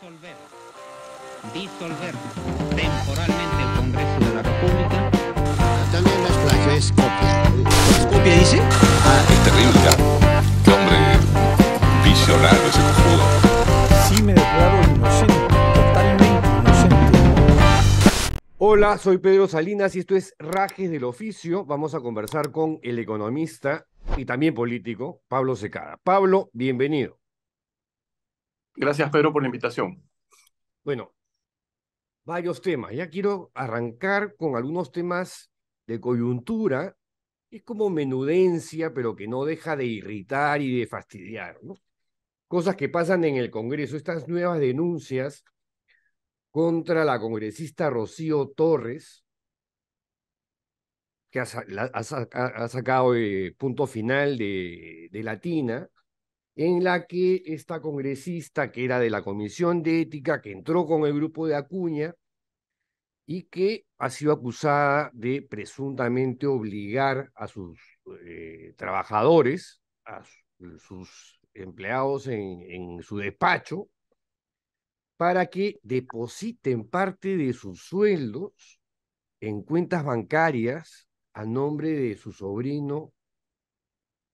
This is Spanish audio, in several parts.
Disolver. Disolver temporalmente el Congreso de la República. También las es copia. ¿Copia dice? Ah, es terrible. Qué hombre visionario ese cojudo. Sí, me declaro inocente. Totalmente inocente. Hola, soy Pedro Salinas y esto es Rajes del Oficio. Vamos a conversar con el economista y también político, Pablo Secada. Pablo, bienvenido. Gracias, Pedro, por la invitación. Bueno, varios temas. Ya quiero arrancar con algunos temas de coyuntura. Es como menudencia, pero que no deja de irritar y de fastidiar, ¿no? Cosas que pasan en el Congreso, estas nuevas denuncias contra la congresista Rocío Torres, que ha, sacado el eh, punto final de, de Latina, en la que esta congresista, que era de la Comisión de Ética, que entró con el grupo de Acuña y que ha sido acusada de presuntamente obligar a sus eh, trabajadores, a sus empleados en su despacho, para que depositen parte de sus sueldos en cuentas bancarias a nombre de su sobrino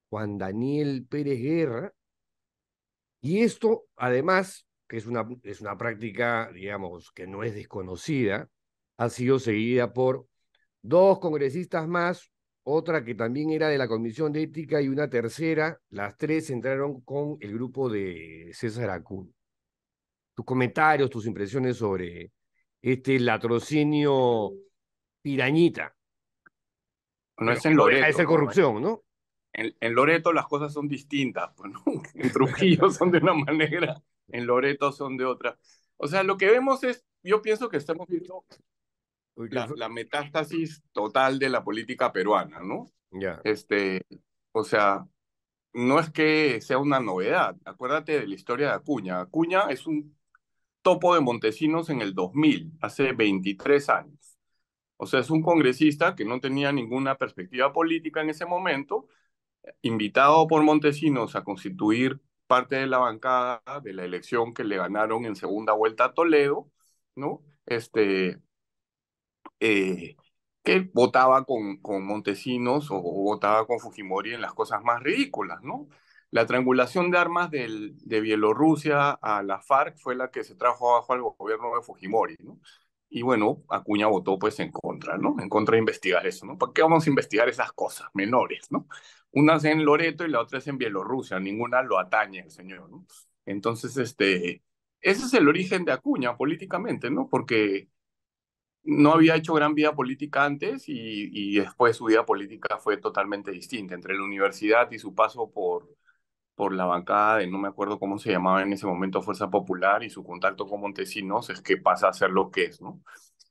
Juan Daniel Pérez Guerra, y esto, además, que es una, es una práctica, digamos, que no es desconocida, ha sido seguida por dos congresistas más, otra que también era de la Comisión de Ética y una tercera. Las tres entraron con el grupo de César Acún. Tus comentarios, tus impresiones sobre este latrocinio pirañita. No es Es corrupción, ¿no? en, Loreto las cosas son distintas, pues, ¿no? en Trujillo son de una manera, en Loreto son de otra. O sea, lo que vemos es, yo pienso que estamos viendo la, metástasis total de la política peruana, ¿no? Ya. Este, o sea, no es que sea una novedad. Acuérdate de la historia de Acuña. Acuña es un topo de Montesinos en el 2000, hace 23 años. O sea, es un congresista que no tenía ninguna perspectiva política en ese momento, invitado por Montesinos a constituir parte de la bancada de la elección que le ganaron en segunda vuelta a Toledo, ¿no? Este, eh, que votaba con, con Montesinos o, votaba con Fujimori en las cosas más ridículas, ¿no? La triangulación de armas de Bielorrusia a la FARC fue la que se trajo abajo al gobierno de Fujimori, ¿no? Y bueno, Acuña votó pues en contra, ¿no? En contra de investigar eso, ¿no? ¿Por qué vamos a investigar esas cosas menores, ¿no? Una es en Loreto y la otra es en Bielorrusia, ninguna lo atañe el señor, ¿no? Entonces, este, ese es el origen de Acuña políticamente, ¿no? Porque no había hecho gran vida política antes y, y después su vida política fue totalmente distinta. Entre la universidad y su paso por, por la bancada de no me acuerdo cómo se llamaba en ese momento Fuerza Popular y su contacto con Montesinos es que pasa a ser lo que es, ¿no?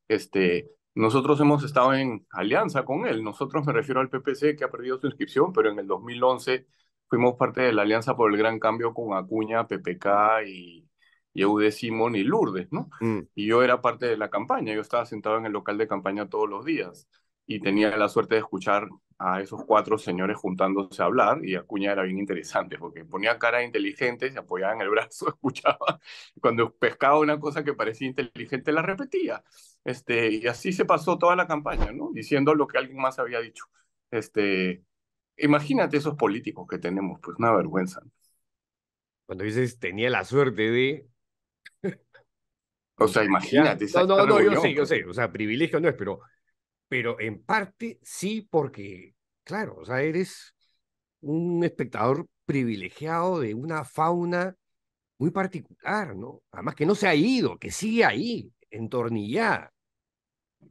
Este, nosotros hemos estado en alianza con él, nosotros me refiero al PPC que ha perdido su inscripción, pero en el 2011 fuimos parte de la alianza por el gran cambio con Acuña, PPK y, Eude Simón y Lourdes, ¿no? Mm. Y yo era parte de la campaña, yo estaba sentado en el local de campaña todos los días y tenía la suerte de escuchar a esos cuatro señores juntándose a hablar y Acuña era bien interesante porque ponía cara inteligente, se apoyaba en el brazo, escuchaba, cuando pescaba una cosa que parecía inteligente la repetía. Este, y así se pasó toda la campaña, ¿no? Diciendo lo que alguien más había dicho. Este, imagínate esos políticos que tenemos, pues una vergüenza. Cuando dices tenía la suerte de o sea, imagínate. No, no, yo sé, yo pues. sé, o sea, privilegio no es, pero pero en parte sí porque, claro, o sea, eres un espectador privilegiado de una fauna muy particular, ¿no? Además que no se ha ido, que sigue ahí, entornillada.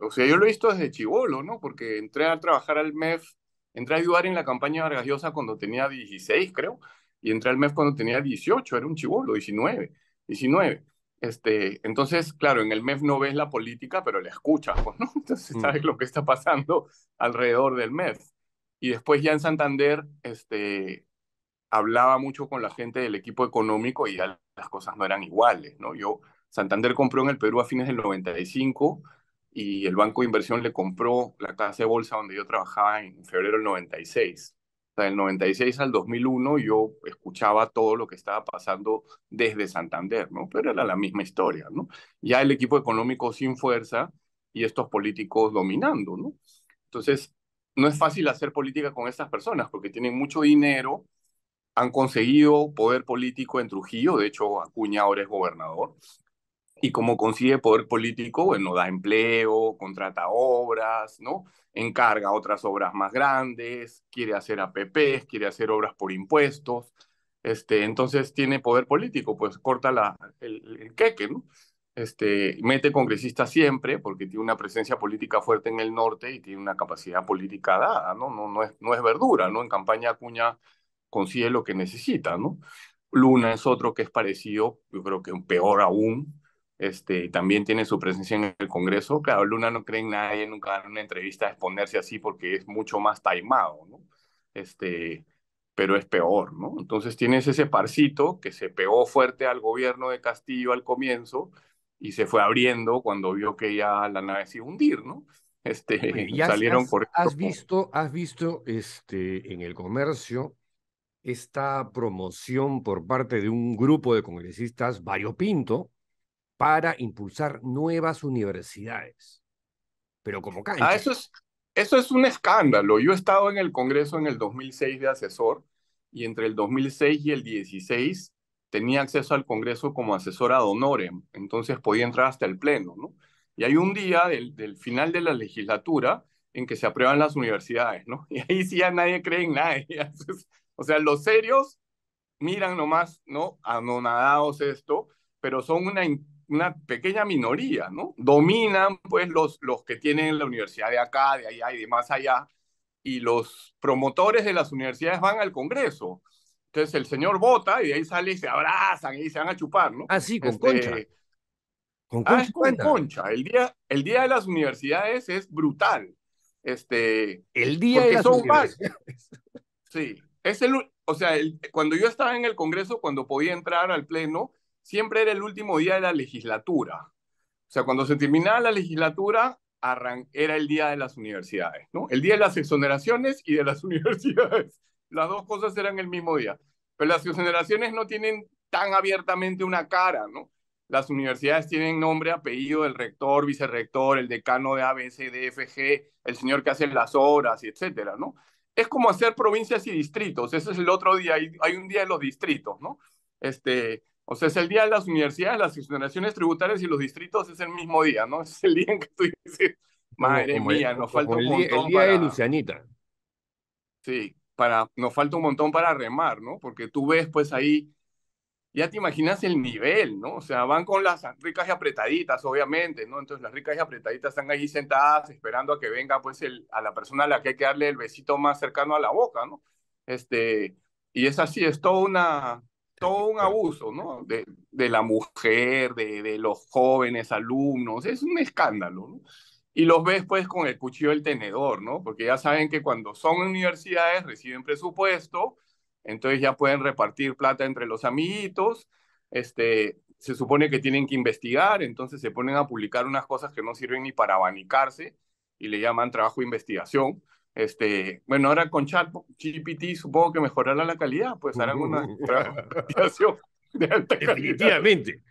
O sea, yo lo he visto desde chivolo, ¿no? Porque entré a trabajar al MEF, entré a ayudar en la campaña Vargas Llosa cuando tenía 16, creo, y entré al MEF cuando tenía 18, era un chivolo, 19, 19. Este, entonces, claro, en el MEF no ves la política, pero la escuchas, pues, ¿no? Entonces mm. sabes lo que está pasando alrededor del MEF. Y después ya en Santander, este, hablaba mucho con la gente del equipo económico y ya las cosas no eran iguales, ¿no? Yo, Santander compró en el Perú a fines del 95 y el Banco de Inversión le compró la casa de bolsa donde yo trabajaba en febrero del 96 sea, del 96 al 2001 yo escuchaba todo lo que estaba pasando desde Santander, ¿no? Pero era la misma historia, ¿no? Ya el equipo económico sin fuerza y estos políticos dominando, ¿no? Entonces, no es fácil hacer política con estas personas porque tienen mucho dinero, han conseguido poder político en Trujillo, de hecho Acuña ahora es gobernador, y como consigue poder político, bueno, da empleo, contrata obras, ¿no? Encarga otras obras más grandes, quiere hacer APPs, quiere hacer obras por impuestos, este, entonces tiene poder político, pues corta la, el, el queque, ¿no? Este, mete congresistas siempre porque tiene una presencia política fuerte en el norte y tiene una capacidad política dada, ¿no? No, no, es, no es verdura, ¿no? En campaña Acuña consigue lo que necesita, ¿no? Luna es otro que es parecido, yo creo que peor aún, este, también tiene su presencia en el Congreso. Claro, Luna no cree en nadie, nunca una entrevista a exponerse así porque es mucho más taimado, ¿no? Este, pero es peor, ¿no? Entonces tienes ese parcito que se pegó fuerte al gobierno de Castillo al comienzo y se fue abriendo cuando vio que ya la nave se iba a hundir, ¿no? Este, ¿Y salieron por... Has visto, has visto este, en el comercio esta promoción por parte de un grupo de congresistas variopinto para impulsar nuevas universidades. Pero como ah, cancha. eso es, eso es un escándalo. Yo he estado en el Congreso en el 2006 de asesor y entre el 2006 y el 16 tenía acceso al Congreso como asesora de honorem, entonces podía entrar hasta el Pleno, ¿no? Y hay un día del, del, final de la legislatura en que se aprueban las universidades, ¿no? Y ahí sí ya nadie cree en nadie. o sea, los serios miran nomás, ¿no? Anonadados esto, pero son una una pequeña minoría, ¿no? Dominan pues los, los que tienen la universidad de acá, de allá y de más allá, y los promotores de las universidades van al Congreso. Entonces el señor vota y de ahí sale y se abrazan y se van a chupar, ¿no? Así, ah, con este, concha. Con ah, concha. con concha. El día, el día de las universidades es brutal. Este, el día de las universidades. Sí, es el, o sea, el, cuando yo estaba en el Congreso, cuando podía entrar al Pleno, siempre era el último día de la legislatura. O sea, cuando se terminaba la legislatura, era el día de las universidades, ¿no? El día de las exoneraciones y de las universidades. Las dos cosas eran el mismo día. Pero las exoneraciones no tienen tan abiertamente una cara, ¿no? Las universidades tienen nombre, apellido del rector, vicerrector, el decano de ABC, el señor que hace las obras, y etcétera, ¿no? Es como hacer provincias y distritos. Ese es el otro día. Hay, hay un día de los distritos, ¿no? Este, o sea, es el día de las universidades, las generaciones tributarias y los distritos es el mismo día, ¿no? Es el día en que tú dices, madre mía, nos falta un montón. El día de Lucianita. Sí, para, nos falta un montón para remar, ¿no? Porque tú ves, pues ahí, ya te imaginas el nivel, ¿no? O sea, van con las ricas y apretaditas, obviamente, ¿no? Entonces las ricas y apretaditas están ahí sentadas esperando a que venga, pues, el, a la persona a la que hay que darle el besito más cercano a la boca, ¿no? Este, y es así, es toda una, todo un abuso, ¿no? De, la mujer, de, los jóvenes alumnos, es un escándalo, Y los ves pues con el cuchillo del tenedor, ¿no? Porque ya saben que cuando son universidades reciben presupuesto, entonces ya pueden repartir plata entre los amiguitos, este, se supone que tienen que investigar, entonces se ponen a publicar unas cosas que no sirven ni para abanicarse y le llaman trabajo de investigación. Este, bueno, ahora con ChatGPT supongo que mejorará la calidad, pues harán una Definitivamente.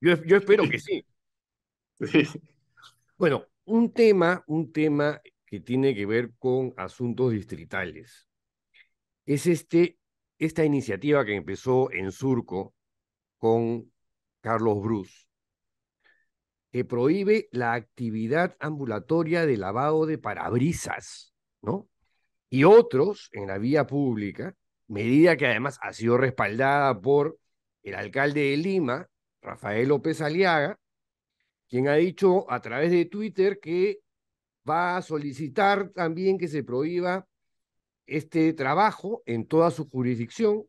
Yo, espero que sí. Bueno, un tema, un tema que tiene que ver con asuntos distritales. Es este, esta iniciativa que empezó en Surco con Carlos Bruce, que prohíbe la actividad ambulatoria de lavado de parabrisas. Y otros en la vía pública, medida que además ha sido respaldada por el alcalde de Lima, Rafael López Aliaga, quien ha dicho a través de Twitter que va a solicitar también que se prohíba este trabajo en toda su jurisdicción.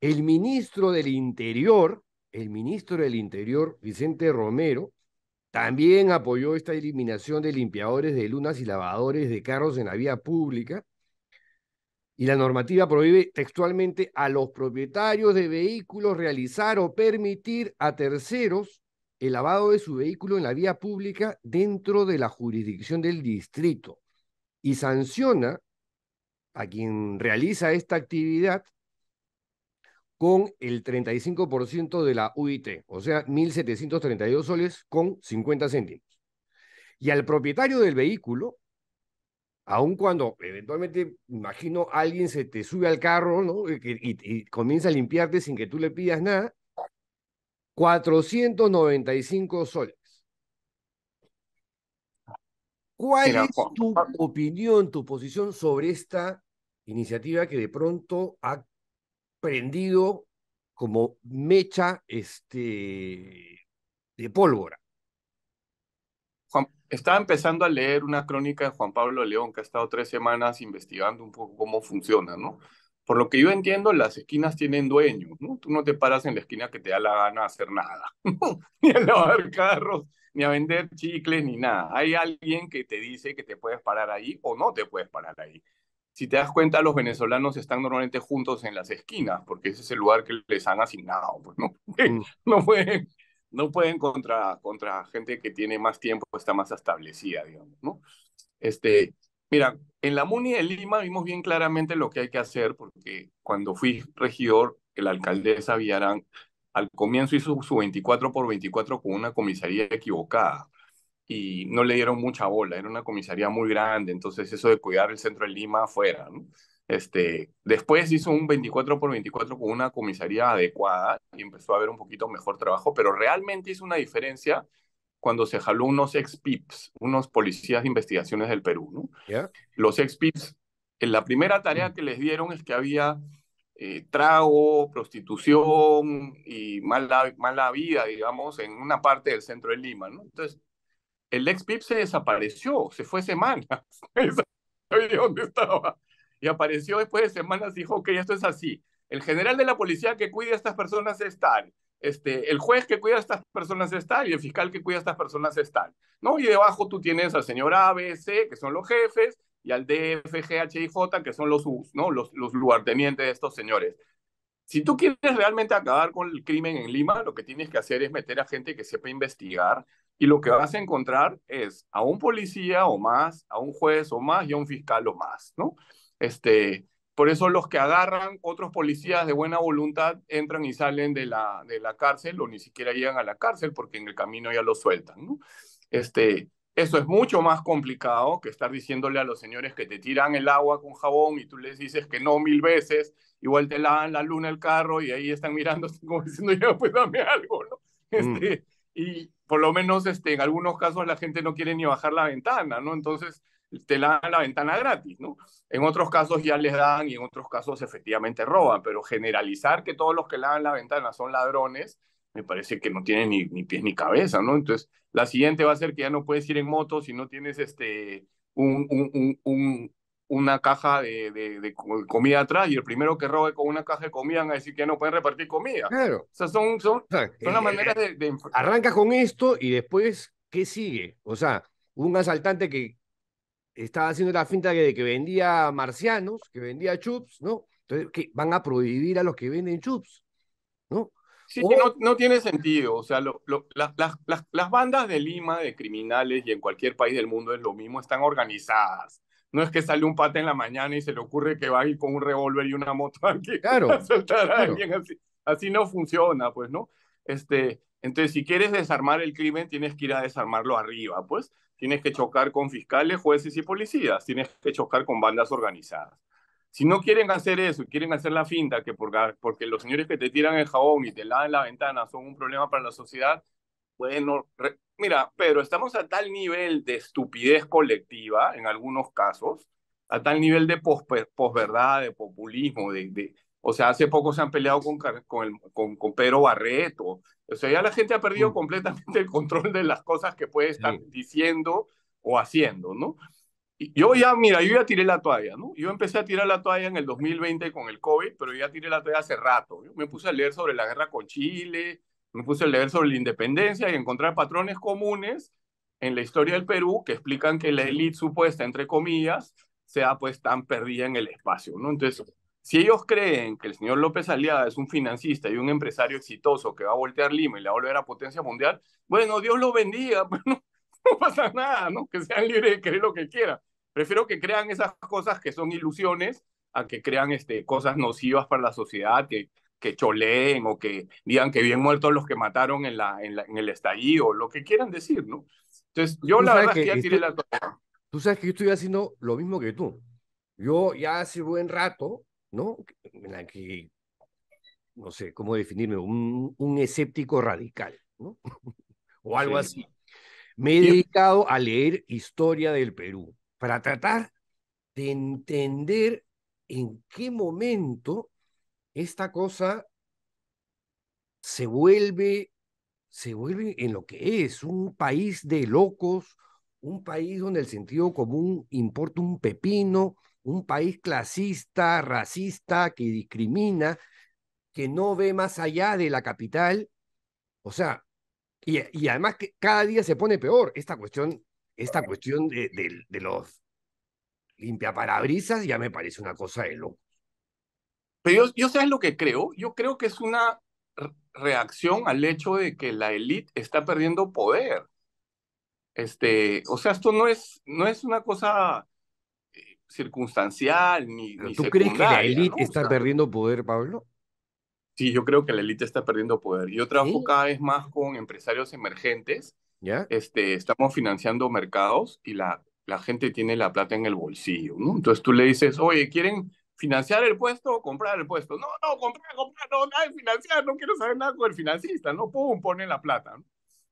El ministro del Interior, el ministro del Interior, Vicente Romero, también apoyó esta eliminación de limpiadores de lunas y lavadores de carros en la vía pública. Y la normativa prohíbe textualmente a los propietarios de vehículos realizar o permitir a terceros el lavado de su vehículo en la vía pública dentro de la jurisdicción del distrito y sanciona a quien realiza esta actividad con el 35% de la UIT, o sea, 1.732 soles con 50 céntimos. Y al propietario del vehículo, aun cuando eventualmente, imagino, alguien se te sube al carro ¿no? y, comienza a limpiarte sin que tú le pidas nada, 495 soles. ¿Cuál es tu opinión, tu posición sobre esta iniciativa que de pronto ha prendido como mecha este, de pólvora. Juan, estaba empezando a leer una crónica de Juan Pablo León, que ha estado tres semanas investigando un poco cómo funciona, ¿no? Por lo que yo entiendo, las esquinas tienen dueños, ¿no? Tú no te paras en la esquina que te da la gana hacer nada, ni a lavar carros, ni a vender chicles, ni nada. Hay alguien que te dice que te puedes parar ahí o no te puedes parar ahí si te das cuenta, los venezolanos están normalmente juntos en las esquinas, porque ese es el lugar que les han asignado. Pues, no, mm. no pueden, no pueden contra, contra gente que tiene más tiempo, está más establecida, digamos, ¿no? Este, mira, en la MUNI de Lima vimos bien claramente lo que hay que hacer, porque cuando fui regidor, el alcalde Sabiarán, al comienzo hizo su 24 por 24 con una comisaría equivocada y no le dieron mucha bola, era una comisaría muy grande, entonces eso de cuidar el centro de Lima afuera, ¿no? Este, después hizo un 24 por 24 con una comisaría adecuada y empezó a haber un poquito mejor trabajo, pero realmente hizo una diferencia cuando se jaló unos ex-PIPs, unos policías de investigaciones del Perú, ¿no? Los ex-PIPs, eh, la primera tarea que les dieron es que había eh, trago, prostitución y mala, mala vida, digamos, en una parte del centro de Lima, ¿no? Entonces, el ex pip se desapareció, se fue semanas. dónde estaba. Y apareció después de semanas y dijo, que esto es así. El general de la policía que cuida a estas personas está. Este, el juez que cuida a estas personas están, y el fiscal que cuida a estas personas está. ¿no? Y debajo tú tienes al señor A, B, C, que son los jefes, y al D, F, G, H, J, que son los ¿no? los, los lugartenientes de estos señores. Si tú quieres realmente acabar con el crimen en Lima, lo que tienes que hacer es meter a gente que sepa investigar, y lo que vas a encontrar es a un policía o más, a un juez o más y a un fiscal o más, ¿no? Este, por eso los que agarran otros policías de buena voluntad entran y salen de la, de la cárcel o ni siquiera llegan a la cárcel porque en el camino ya los sueltan, ¿no? Este, eso es mucho más complicado que estar diciéndole a los señores que te tiran el agua con jabón y tú les dices que no mil veces, igual te lavan la luna el carro y ahí están mirando como diciendo, ya, pues dame algo, ¿no? Mm. Este, y, por lo menos este, en algunos casos la gente no quiere ni bajar la ventana, ¿no? Entonces te la dan la ventana gratis, ¿no? En otros casos ya les dan y en otros casos efectivamente roban, pero generalizar que todos los que lavan la ventana son ladrones, me parece que no tiene ni, ni pies ni cabeza, ¿no? Entonces, la siguiente va a ser que ya no puedes ir en moto si no tienes este, un, un, un, una caja de, comida atrás y el primero que robe con una caja de comida van a decir que no pueden repartir comida. Claro. O sea, son, son, las eh, maneras eh, de, Arranca con esto y después, ¿qué sigue? O sea, un asaltante que estaba haciendo la finta de que vendía marcianos, que vendía chups, ¿no? Entonces, ¿qué? van a prohibir a los que venden chups, ¿no? Sí, no, tiene sentido. O sea, las, las bandas de Lima de criminales y en cualquier país del mundo es lo mismo, están organizadas no es que sale un pate en la mañana y se le ocurre que va a ir con un revólver y una moto aquí claro, así. Así no funciona, pues, ¿no? Este, entonces, si quieres desarmar el crimen, tienes que ir a desarmarlo arriba, pues. Tienes que chocar con fiscales, jueces y policías. Tienes que chocar con bandas organizadas. Si no quieren hacer eso, y quieren hacer la finta, que porque, porque los señores que te tiran el jabón y te lavan la ventana son un problema para la sociedad, bueno, mira, pero estamos a tal nivel de estupidez colectiva en algunos casos, a tal nivel de posverdad, de populismo, de, o sea, hace poco se han peleado con, con, con, con, Pedro Barreto. O sea, ya la gente ha perdido mm. completamente el control de las cosas que puede estar diciendo o haciendo, ¿no? Yo ya, mira, yo ya tiré la toalla, ¿no? Yo empecé a tirar la toalla en el 2020 con el COVID, pero ya tiré la toalla hace rato. Yo me puse a leer sobre la guerra con Chile, me puse a leer sobre la independencia y encontrar patrones comunes en la historia del Perú que explican que la élite supuesta, entre comillas, sea pues tan perdida en el espacio, ¿no? Entonces, si ellos creen que el señor López Aliada es un financista y un empresario exitoso que va a voltear Lima y la va a volver a potencia mundial, bueno, Dios lo bendiga, pero no, no pasa nada, ¿no? Que sean libres de creer lo que quieran. Prefiero que crean esas cosas que son ilusiones a que crean este, cosas nocivas para la sociedad, que que choleen o que digan que bien muertos los que mataron en, la, en, el estallido, lo que quieran decir, ¿no? Entonces, yo la verdad que, ya tiré la Tú sabes que yo estoy haciendo lo mismo que tú. Yo ya hace buen rato, ¿no? En la que, no sé cómo definirme, un, un escéptico radical, ¿no? o algo así. Me he dedicado a leer historia del Perú para tratar de entender en qué momento esta cosa se vuelve, se vuelve en lo que es, un país de locos, un país donde el sentido común importa un pepino, un país clasista, racista, que discrimina, que no ve más allá de la capital. O sea, y, además que cada día se pone peor esta cuestión, esta cuestión de, de los limpiaparabrisas ya me parece una cosa de loco. Pero yo, sé lo que creo. Yo creo que es una reacción al hecho de que la élite está perdiendo poder. Este, o sea, esto no es, no es una cosa eh, circunstancial ni, ¿Tú crees que la élite está perdiendo poder, Pablo? Sí, yo creo que la élite está perdiendo poder. Yo trabajo cada vez más con empresarios emergentes. ¿Ya? Este, estamos financiando mercados y la, la gente tiene la plata en el bolsillo, ¿no? Entonces tú le dices, oye, ¿quieren financiar el puesto o comprar el puesto. No, no, comprar, comprar, no, nada de financiar, no quiero saber nada con el financista, no, pum, ponen la plata. ¿no?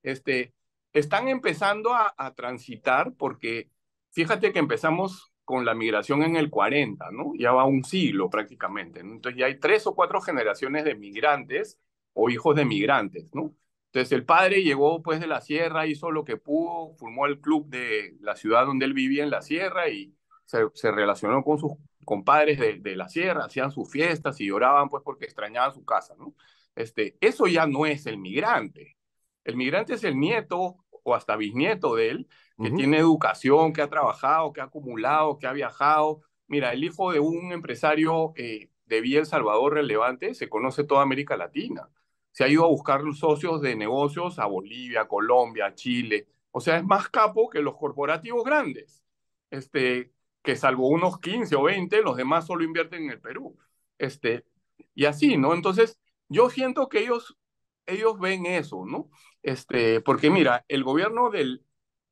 Este, están empezando a, transitar porque fíjate que empezamos con la migración en el 40, ¿no? Ya va un siglo prácticamente, ¿no? Entonces ya hay tres o cuatro generaciones de migrantes o hijos de migrantes, ¿no? Entonces el padre llegó pues de la sierra, hizo lo que pudo, formó el club de la ciudad donde él vivía en la sierra y se, se relacionó con sus compadres de, la sierra hacían sus fiestas y lloraban pues porque extrañaban su casa, ¿no? Este, eso ya no es el migrante. El migrante es el nieto o hasta bisnieto de él, que tiene educación, que ha trabajado, que ha acumulado, que ha viajado. Mira, el hijo de un empresario eh, de Villa El Salvador relevante se conoce toda América Latina. Se ha ido a buscar socios de negocios a Bolivia, Colombia, Chile. O sea, es más capo que los corporativos grandes. Este, que salvo unos 15 o 20, los demás solo invierten en el Perú. Este, y así, ¿no? Entonces, yo siento que ellos, ellos ven eso, ¿no? Este, porque mira, el gobierno del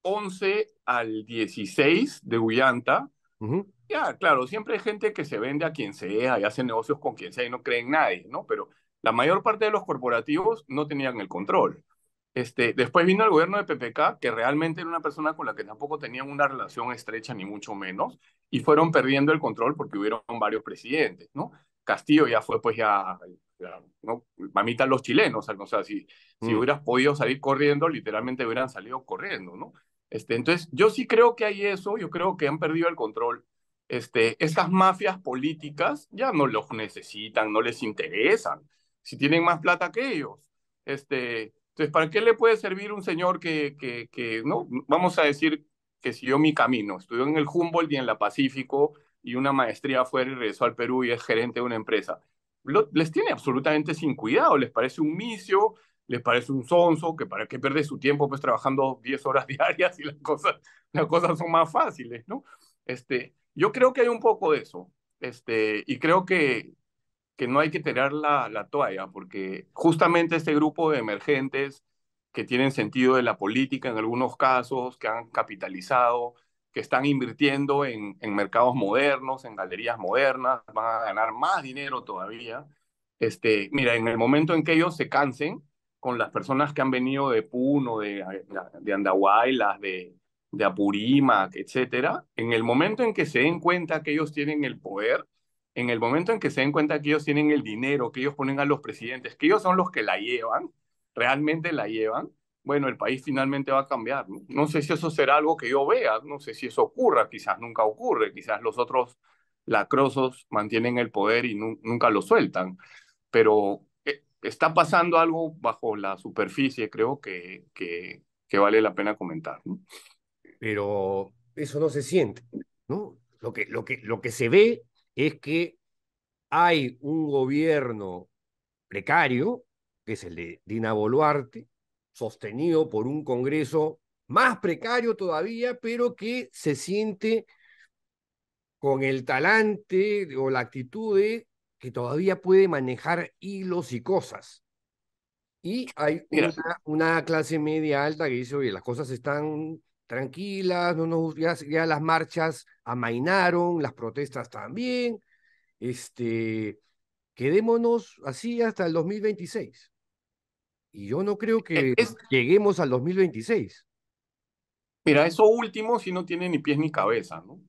11 al 16 de Guyanta, ya, claro, siempre hay gente que se vende a quien sea y hace negocios con quien sea y no cree en nadie, ¿no? Pero la mayor parte de los corporativos no tenían el control. Este, después vino el gobierno de PPK, que realmente era una persona con la que tampoco tenían una relación estrecha, ni mucho menos, y fueron perdiendo el control porque hubieron varios presidentes, ¿no? Castillo ya fue, pues ya, ¿no? mamita los chilenos, o sea, si, si mm. hubieras podido salir corriendo, literalmente hubieran salido corriendo, ¿no? Este, entonces, yo sí creo que hay eso, yo creo que han perdido el control. Este, estas mafias políticas ya no los necesitan, no les interesan. Si tienen más plata que ellos, este, entonces, ¿para qué le puede servir un señor que, que, no, vamos a decir que siguió mi camino, estudió en el Humboldt y en la Pacífico y una maestría afuera y regresó al Perú y es gerente de una empresa? les tiene absolutamente sin cuidado, les parece un misio, les parece un sonso, que para qué perder su tiempo pues trabajando 10 horas diarias y las cosas, las cosas son más fáciles, ¿no? Este, yo creo que hay un poco de eso, este, y creo que, que no hay que tirar la, la toalla, porque justamente este grupo de emergentes que tienen sentido de la política en algunos casos, que han capitalizado, que están invirtiendo en, en, mercados modernos, en galerías modernas, van a ganar más dinero todavía. Este, mira, en el momento en que ellos se cansen con las personas que han venido de Puno, de, de Andahuaylas, de, de Apurímac, etcétera, en el momento en que se den cuenta que ellos tienen el poder, en el momento en que se den cuenta que ellos tienen el dinero, que ellos ponen a los presidentes, que ellos son los que la llevan, realmente la llevan, bueno, el país finalmente va a cambiar. No, sé si eso será algo que yo vea, no sé si eso ocurra, quizás nunca ocurre, quizás los otros lacrosos mantienen el poder y nunca lo sueltan, pero eh, está pasando algo bajo la superficie, creo que, que, que vale la pena comentar. Pero eso no se siente, ¿no? Lo que, lo, que, lo que se ve es que hay un gobierno precario, que es el de Dina Boluarte, sostenido por un Congreso más precario todavía, pero que se siente con el talante o la actitud de que todavía puede manejar hilos y cosas. Y hay una, una clase media alta que dice, oye, las cosas están tranquilas, ya, las marchas amainaron, las protestas también, este, quedémonos así hasta el 2026. Y yo no creo e, que lleguemos al 2026. Mira, eso último sí no tiene ni pies ni cabeza, ¿no?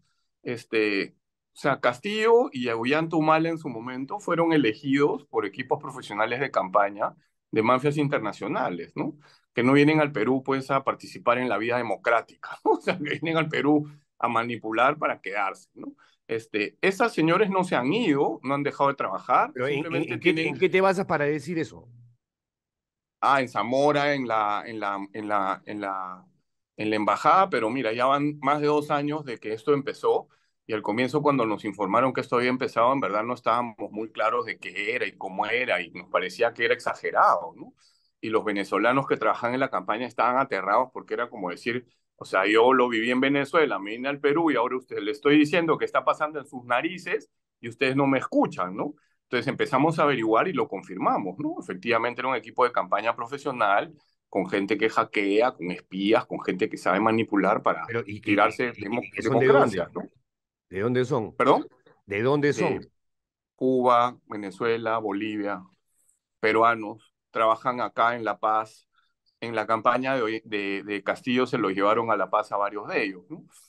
Este, o sea, Castillo y Tumal en su momento fueron elegidos por equipos profesionales de campaña de mafias internacionales, ¿no? que no vienen al Perú pues a participar en la vida democrática, o sea, que vienen al Perú a manipular para quedarse, ¿no? Este, esas señores no se han ido, no han dejado de trabajar. simplemente en, qué, te basas para decir eso? Ah, en Zamora, en la, en la, en la, en la, en la embajada, pero mira, ya van más de dos años de que esto empezó y al comienzo cuando nos informaron que esto había empezado, en verdad no estábamos muy claros de qué era y cómo era y nos parecía que era exagerado, ¿no? y los venezolanos que trabajan en la campaña estaban aterrados porque era como decir, o sea, yo lo viví en Venezuela, me vine al Perú y ahora ustedes le estoy diciendo que está pasando en sus narices y ustedes no me escuchan, ¿no? Entonces empezamos a averiguar y lo confirmamos, ¿no? Efectivamente era un equipo de campaña profesional con gente que hackea, con espías, con gente que sabe manipular para tirarse de dónde, ¿no? ¿De dónde son? ¿Perdón? ¿De dónde son? Cuba, Venezuela, Bolivia, peruanos, trabajan acá en La Paz. En la campaña de, de, de Castillo se los llevaron a La Paz a varios de ellos.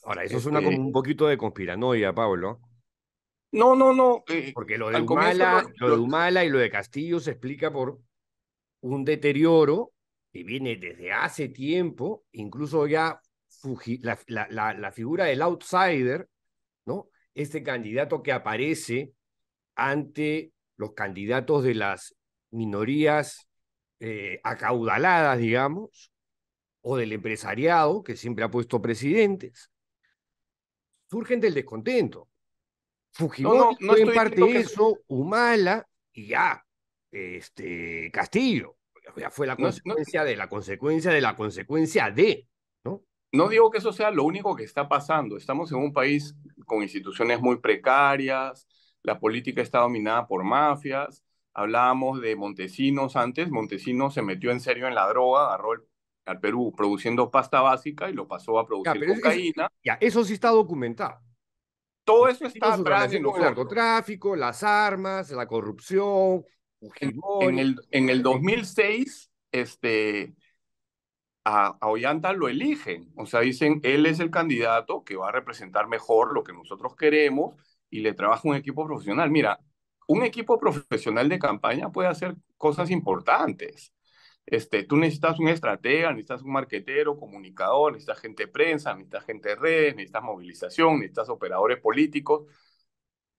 Ahora, eso suena este como un poquito de conspiranoia, Pablo. No, no, no. Eh, Porque lo de, Humala, lo, de Humala y lo de Castillo se explica por un deterioro que viene desde hace tiempo, incluso ya la, la, la, la, figura del outsider, ¿no? Este candidato que aparece ante los candidatos de las minorías eh, acaudaladas, digamos, o del empresariado, que siempre ha puesto presidentes, surgen del descontento. Fujimori no, no, en parte eso, Humala y ya, este, Castillo. Ya fue la consecuencia de la consecuencia de la consecuencia de, ¿no? No digo que eso sea lo único que está pasando. Estamos en un país con instituciones muy precarias, la política está dominada por mafias, Hablábamos de Montesinos antes. Montesinos se metió en serio en la droga, agarró al Perú produciendo pasta básica y lo pasó a producir cocaína. eso sí está documentado. Todo eso está atrás El narcotráfico, las armas, la corrupción. En, el, en el 2006, este, a, a, Ollanta lo eligen. O sea, dicen, él es el candidato que va a representar mejor lo que nosotros queremos y le trabaja un equipo profesional. Mira, un equipo profesional de campaña puede hacer cosas importantes. Este, tú necesitas un estratega, necesitas un marquetero, comunicador, necesitas gente de prensa, necesitas gente de redes, necesitas movilización, necesitas operadores políticos.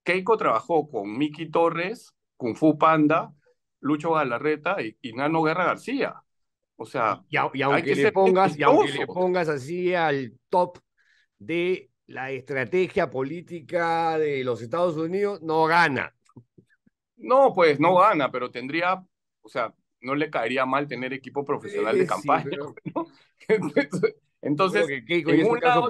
Keiko trabajó con Miki Torres, Kung Fu Panda, Lucho Galarreta y, Nano Guerra García. O sea, y, hay que pongas, y aunque le pongas así al top de la estrategia política de los Estados Unidos, no gana. No, pues no gana, pero tendría, o sea, no le caería mal tener equipo profesional de campaña. Entonces, en, un lado,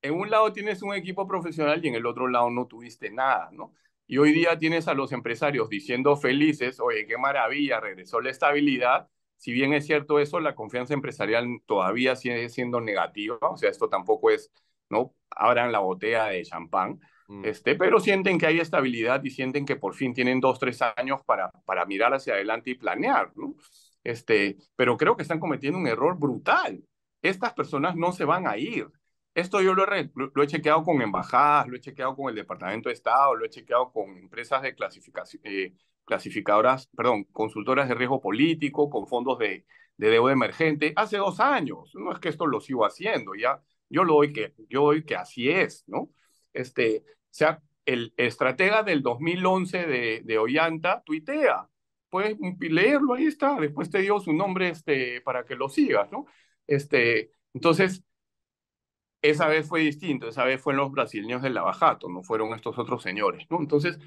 en, un lado, tienes un equipo profesional y en el otro lado no tuviste nada, ¿no? Y hoy día tienes a los empresarios diciendo felices, oye, qué maravilla, regresó la estabilidad. Si bien es cierto eso, la confianza empresarial todavía sigue siendo negativa, o sea, esto tampoco es, ¿no? Abran la botella de champán Mm. Este, pero sienten que hay estabilidad y sienten que por fin tienen dos, tres años para, para mirar hacia adelante y planear. ¿no? Este, pero creo que están cometiendo un error brutal. Estas personas no se van a ir. Esto yo lo he, lo he chequeado con embajadas, lo he chequeado con el Departamento de Estado, lo he chequeado con empresas de clasificación, eh, clasificadoras, perdón, consultoras de riesgo político, con fondos de, de deuda emergente, hace dos años. No es que esto lo sigo haciendo, ya yo lo doy que, yo doy que así es, ¿no? Este, sea, el estratega del 2011 de, de Ollanta tuitea. Puedes leerlo, ahí está. Después te digo su nombre este, para que lo sigas, ¿no? Este, entonces, esa vez fue distinto. Esa vez fueron los brasileños del Lavajato, no fueron estos otros señores, ¿no? Entonces,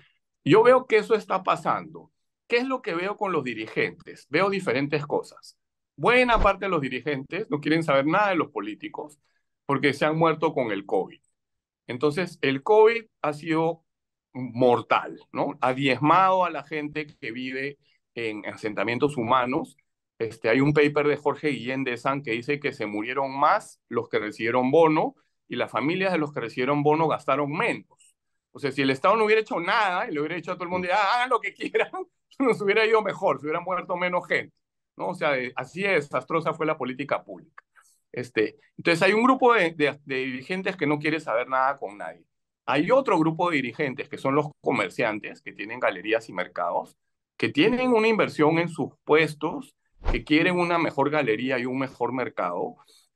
yo veo que eso está pasando. ¿Qué es lo que veo con los dirigentes? Veo diferentes cosas. Buena parte de los dirigentes no quieren saber nada de los políticos porque se han muerto con el COVID. Entonces, el COVID ha sido mortal, ¿no? Ha diezmado a la gente que vive en asentamientos humanos. Este, hay un paper de Jorge Guillén de San que dice que se murieron más los que recibieron bono y las familias de los que recibieron bono gastaron menos. O sea, si el Estado no hubiera hecho nada y le hubiera dicho a todo el mundo, ah, hagan lo que quieran, nos hubiera ido mejor, se hubiera muerto menos gente. ¿no? O sea, así es, desastrosa fue la política pública. Este, entonces hay un grupo de, dirigentes que no quiere saber nada con nadie. Hay otro grupo de dirigentes que son los comerciantes, que tienen galerías y mercados, que tienen una inversión en sus puestos, que quieren una mejor galería y un mejor mercado,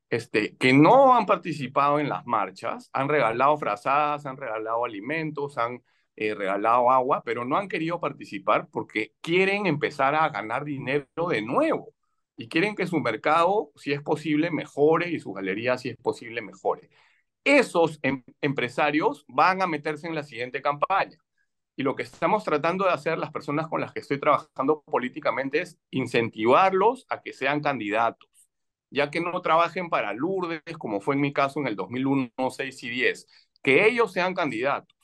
este, que no han participado en las marchas, han regalado frazadas, han regalado alimentos, han eh, regalado agua, pero no han querido participar porque quieren empezar a ganar dinero de nuevo y quieren que su mercado, si es posible, mejore y su galería, si es posible, mejore. Esos em, empresarios van a meterse en la siguiente campaña. Y lo que estamos tratando de hacer las personas con las que estoy trabajando políticamente es incentivarlos a que sean candidatos, ya que no trabajen para Lourdes, como fue en mi caso en el 2001, 6 y 10, que ellos sean candidatos.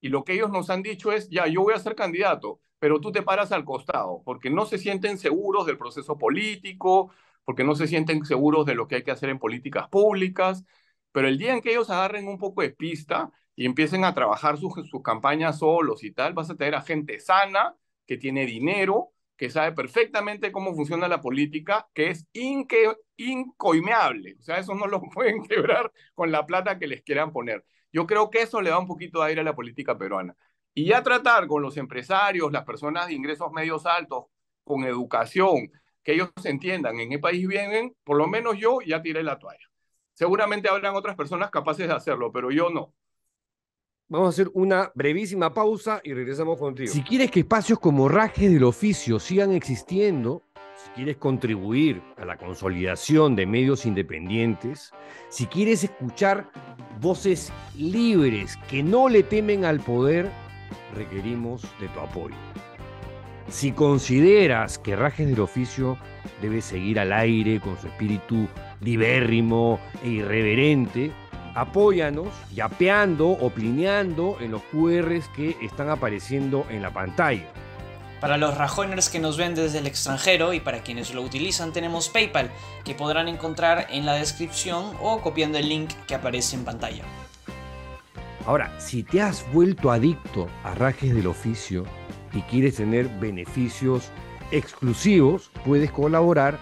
Y lo que ellos nos han dicho es, ya, yo voy a ser candidato, pero tú te paras al costado, porque no se sienten seguros del proceso político, porque no se sienten seguros de lo que hay que hacer en políticas públicas, pero el día en que ellos agarren un poco de pista y empiecen a trabajar sus, campañas solos y tal, vas a tener a gente sana, que tiene dinero, que sabe perfectamente cómo funciona la política, que es inque, incoimeable. O sea, eso no lo pueden quebrar con la plata que les quieran poner. Yo creo que eso le da un poquito de aire a la política peruana. Y ya tratar con los empresarios, las personas de ingresos medios altos, con educación, que ellos entiendan en qué país vienen, por lo menos yo ya tiré la toalla. Seguramente habrán otras personas capaces de hacerlo, pero yo no. Vamos a hacer una brevísima pausa y regresamos contigo. Si quieres que espacios como Rajes del Oficio sigan existiendo, si quieres contribuir a la consolidación de medios independientes, si quieres escuchar voces libres que no le temen al poder, requerimos de tu apoyo. Si consideras que Rajes del Oficio debe seguir al aire con su espíritu libérrimo e irreverente, apóyanos yapeando, plineando en los QRs que están apareciendo en la pantalla. Para los rajoners que nos ven desde el extranjero y para quienes lo utilizan tenemos PayPal, que podrán encontrar en la descripción o copiando el link que aparece en pantalla. Ahora, si te has vuelto adicto a rajes del oficio y quieres tener beneficios exclusivos, puedes colaborar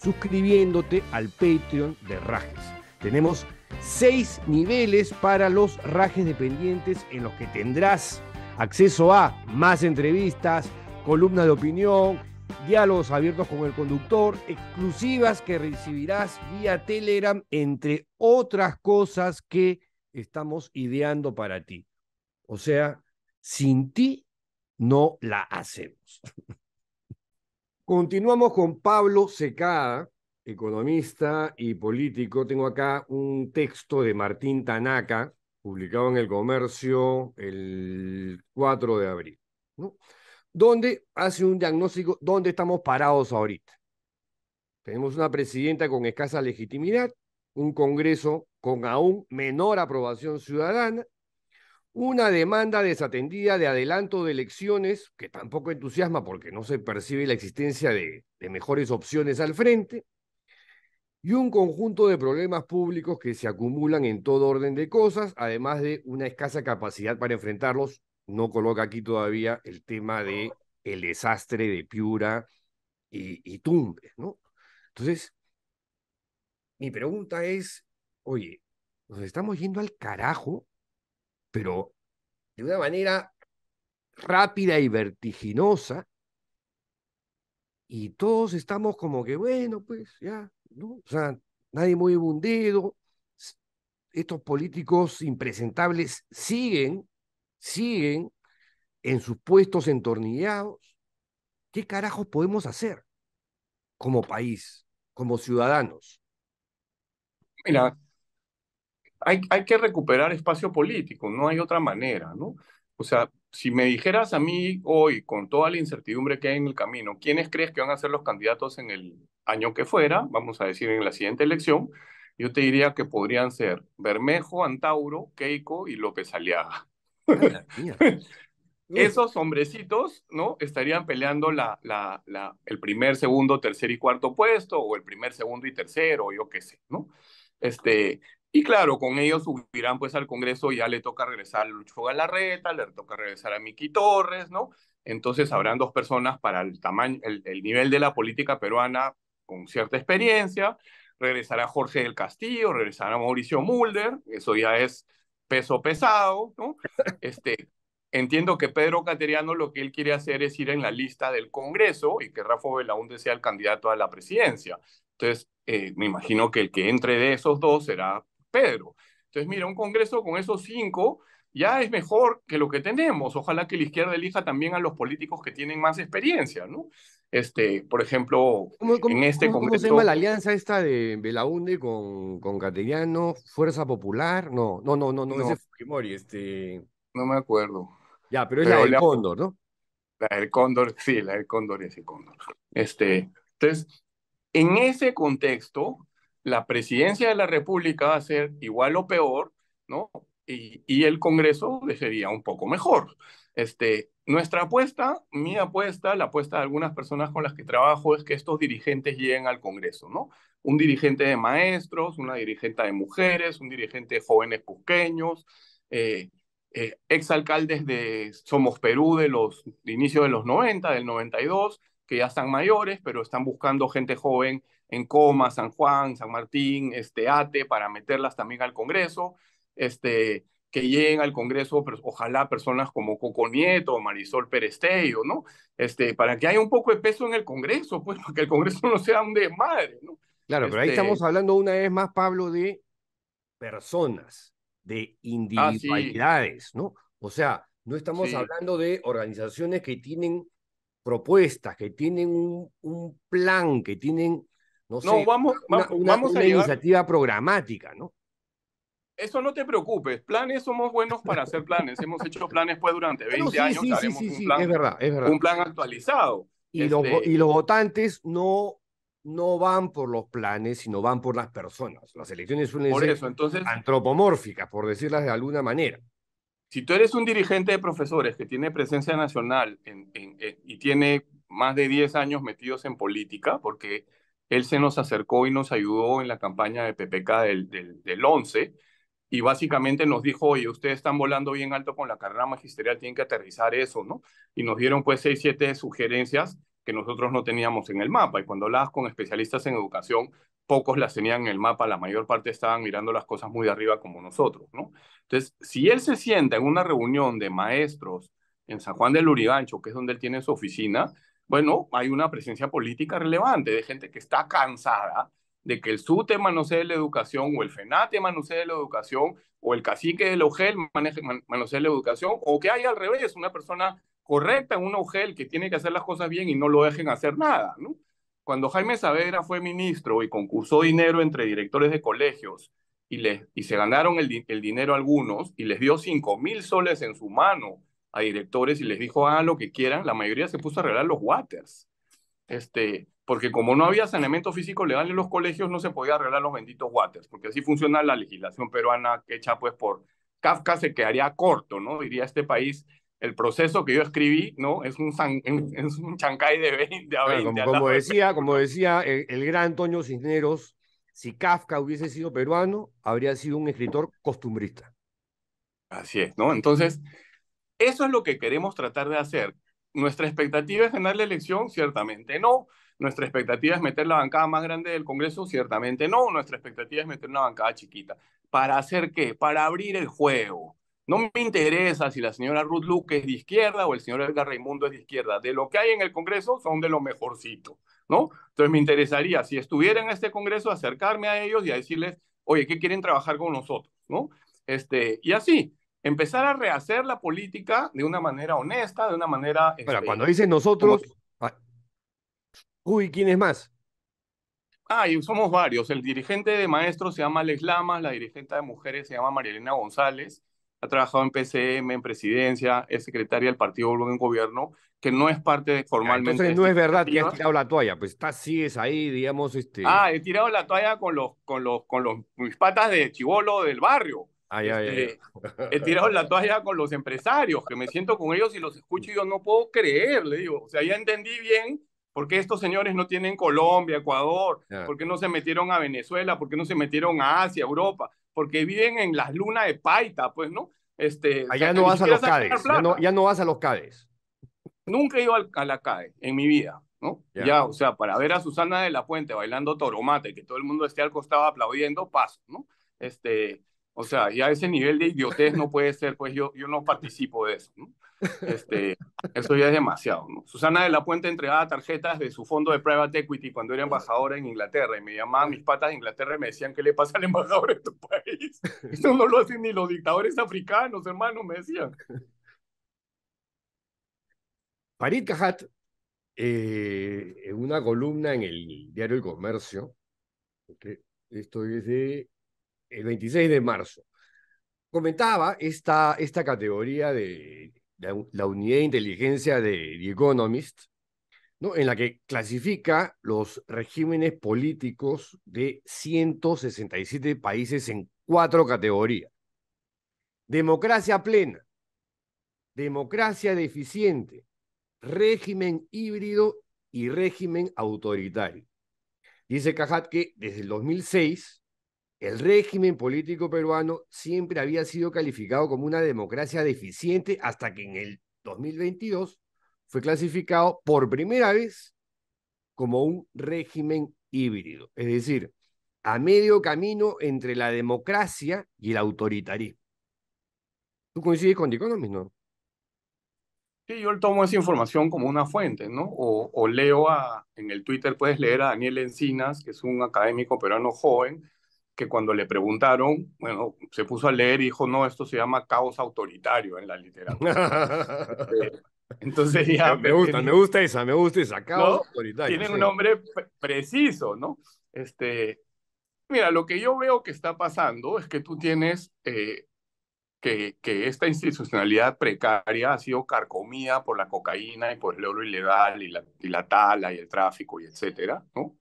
suscribiéndote al Patreon de Rajes. Tenemos seis niveles para los rajes dependientes en los que tendrás acceso a más entrevistas, columnas de opinión, diálogos abiertos con el conductor, exclusivas que recibirás vía Telegram, entre otras cosas que estamos ideando para ti. O sea, sin ti no la hacemos. Continuamos con Pablo Secada, economista y político. Tengo acá un texto de Martín Tanaka, publicado en El Comercio el 4 de abril, donde hace un diagnóstico dónde estamos parados ahorita. Tenemos una presidenta con escasa legitimidad, un Congreso con aún menor aprobación ciudadana, una demanda desatendida de adelanto de elecciones, que tampoco entusiasma porque no se percibe la existencia de, mejores opciones al frente, y un conjunto de problemas públicos que se acumulan en todo orden de cosas, además de una escasa capacidad para enfrentarlos. No coloca aquí todavía el tema de el desastre de Piura y, y ¿no? Entonces, mi pregunta es, oye, nos estamos yendo al carajo, pero de una manera rápida y vertiginosa, y todos estamos como que, bueno, pues ya, ¿no? O sea, nadie mueve un dedo, estos políticos impresentables siguen, siguen en sus puestos entornillados. ¿Qué carajos podemos hacer como país, como ciudadanos? Mira, hay, hay que recuperar espacio político, no hay otra manera, ¿no? O sea, si me dijeras a mí hoy, con toda la incertidumbre que hay en el camino, quiénes crees que van a ser los candidatos en el año que fuera, vamos a decir en la siguiente elección, yo te diría que podrían ser Bermejo, Antauro, Keiko y López Aliaga. Esos hombrecitos, ¿no? Estarían peleando la, la, la, el primer, segundo, tercer y cuarto puesto, o el primer, segundo y tercero, yo qué sé, ¿no? Este, y claro, con ellos subirán pues al Congreso, ya le toca regresar a Lucho Galarreta, le toca regresar a Miki Torres, ¿no? Entonces habrán dos personas para el tamaño, el, nivel de la política peruana con cierta experiencia, regresará Jorge del Castillo, regresará Mauricio Mulder, eso ya es peso pesado, ¿no? Este, entiendo que Pedro Cateriano lo que él quiere hacer es ir en la lista del Congreso y que Rafa Belaúnde sea el candidato a la presidencia. Entonces, eh, me imagino que el que entre de esos dos será Pedro. Entonces, mira, un Congreso con esos cinco ya es mejor que lo que tenemos. Ojalá que la izquierda elija también a los políticos que tienen más experiencia, ¿no? Este, por ejemplo, en este Congreso... ¿Cómo se llama la alianza esta de Belaunde con, con ¿Fuerza Popular? No, no, no, no, no. no. Ese Fujimori, este... No me acuerdo. Ya, pero es la del Cóndor, ¿no? La del Cóndor, sí, la del Cóndor es el Cóndor. Este, entonces, en ese contexto, la presidencia de la República va a ser igual o peor, ¿no? Y, el Congreso sería un poco mejor. Este, nuestra apuesta, mi apuesta, la apuesta de algunas personas con las que trabajo es que estos dirigentes lleguen al Congreso, ¿no? Un dirigente de maestros, una dirigente de mujeres, un dirigente de jóvenes cusqueños, eh, eh exalcaldes de Somos Perú de los inicios de los 90, del 92, que ya están mayores, pero están buscando gente joven en Coma, San Juan, San Martín, este, ATE, para meterlas también al Congreso, este, que lleguen al Congreso, ojalá personas como Coco Nieto, Marisol Perestello, ¿no? Este, para que haya un poco de peso en el Congreso, pues, para que el Congreso no sea un desmadre, ¿no? Claro, pero ahí este estamos hablando una vez más, Pablo, de personas, de ah, individualidades, ¿no? O sea, no estamos hablando de organizaciones que tienen propuestas, que tienen un, un plan, que tienen, no, sé, vamos, una, iniciativa programática, ¿no? Eso no te preocupes, planes somos buenos para hacer planes. Hemos hecho planes pues durante 20 ah, años, haremos un, plan, es verdad, es verdad. un plan actualizado. Este y, los, votantes no, no van por los planes, sino van por las personas. Las elecciones son antropomórficas, por decirlas de alguna manera. Si tú eres un dirigente de profesores que tiene presencia nacional y tiene más de 10 años metidos en política, porque él se nos acercó y nos ayudó en la campaña de PPK del, del, del 11, y básicamente nos dijo, oye, ustedes están volando bien alto con la carrera magisterial, tienen que aterrizar eso, ¿no? Y nos dieron pues seis, siete sugerencias que nosotros no teníamos en el mapa. Y cuando hablabas con especialistas en educación, pocos las tenían en el mapa, la mayor parte estaban mirando las cosas muy de arriba como nosotros, Entonces, si él se sienta en una reunión de maestros en San Juan del Urigancho, que es donde él tiene su oficina, bueno, hay una presencia política relevante de gente que está cansada de que el SUTE manusee la educación, o el FENATE manusee la educación, o el cacique del OGEL maneje, la educación, o que hay al revés, una persona correcta en un UGEL que tiene que hacer las cosas bien y no lo dejen hacer nada, ¿no? Cuando Jaime Saavedra fue ministro y concursó dinero entre directores de colegios y, les, y se ganaron el, dinero algunos y les dio 5 mil soles en su mano a directores y les dijo, hagan ah, lo que quieran, la mayoría se puso a arreglar los waters. Este, porque como no había saneamiento físico legal en los colegios, no se podía arreglar los benditos waters, porque así funciona la legislación peruana hecha pues por Kafka se quedaría corto, ¿no? Diría este país el proceso que yo escribí, ¿no? Es un, chancay de 20 a 20. como, decía, como decía el, gran Antonio Cisneros, si Kafka hubiese sido peruano, habría sido un escritor costumbrista. Así es, ¿no? Entonces, eso es lo que queremos tratar de hacer. ¿Nuestra expectativa es ganar la elección? Ciertamente no. ¿Nuestra expectativa es meter la bancada más grande del Congreso? Ciertamente no. Nuestra expectativa es meter una bancada chiquita. ¿Para hacer qué? Para abrir el juego no me interesa si la señora Ruth Luque es de izquierda o el señor Edgar Raimundo es de izquierda. De lo que hay en el Congreso son de lo mejorcito, ¿no? Entonces me interesaría, si estuviera en este Congreso, acercarme a ellos y a decirles, oye, ¿qué quieren trabajar con nosotros, ¿no? Este, y así, empezar a rehacer la política de una manera honesta, de una manera... Pero este, cuando dicen nosotros... Ah, uy, ¿quién es más? Ah, somos varios. El dirigente de maestros se llama Alex Lama, la dirigente de mujeres se llama Marielena González ha trabajado en PCM, en presidencia, es secretaria del Partido Volvo en gobierno, que no es parte formalmente. Entonces no este es verdad que has tirado la toalla, pues así es ahí, digamos, este. Ah, he tirado la toalla con los, con los, con los mis patas de chivolo del barrio. Este, he tirado la toalla con los empresarios, que me siento con ellos y los escucho y yo no puedo creer, le digo. O sea, ya entendí bien por qué estos señores no tienen Colombia, Ecuador, por qué no se metieron a Venezuela, por qué no se metieron a Asia, Europa porque viven en las lunas de Paita, pues, ¿no? Este, Allá no vas a los CADES, ya no, vas a los CADES. Nunca he ido a la CAE en mi vida, ¿no? Ya, o sea, para ver a Susana de la Puente bailando toromate, que todo el mundo esté al costado aplaudiendo, paso, ¿no? Este, o sea, ya ese nivel de idiotez no puede ser, pues yo, yo no participo de eso, ¿no? Este, eso ya es demasiado. Susana de la Puente entregaba tarjetas de su fondo de private equity cuando era embajadora en Inglaterra y me llamaban mis patas de Inglaterra y me decían, ¿qué le pasa al embajador de tu país? Eso no lo hacen ni los dictadores africanos, hermano, me decían. Farid Kahat eh, en una columna en el diario El Comercio, esto es de el 26 de marzo, comentaba esta, esta categoría de la, unidad de inteligencia de The Economist, ¿no? en la que clasifica los regímenes políticos de 167 países en cuatro categorías. Democracia plena, democracia deficiente, régimen híbrido y régimen autoritario. Dice Cajat que desde el 2006 el régimen político peruano siempre había sido calificado como una democracia deficiente hasta que en el 2022 fue clasificado por primera vez como un régimen híbrido, es decir, a medio camino entre la democracia y el autoritarismo. ¿Tú coincides con The Economist, no? Sí, yo tomo esa información como una fuente, ¿no? O, o leo a, en el Twitter puedes leer a Daniel Encinas, que es un académico peruano joven, que cuando le preguntaron, bueno, se puso a leer y dijo, no, esto se llama caos autoritario en la literatura. Este, entonces ya... Me gusta, me gusta esa, me gusta esa, caos autoritario. Tienen un nombre preciso, ¿no? Este, mira, lo que yo veo que está pasando es que tú tienes eh, que, que esta institucionalidad precaria ha sido carcomida por la cocaína y por el oro ilegal y la, y la tala y el tráfico y etcétera, ¿no?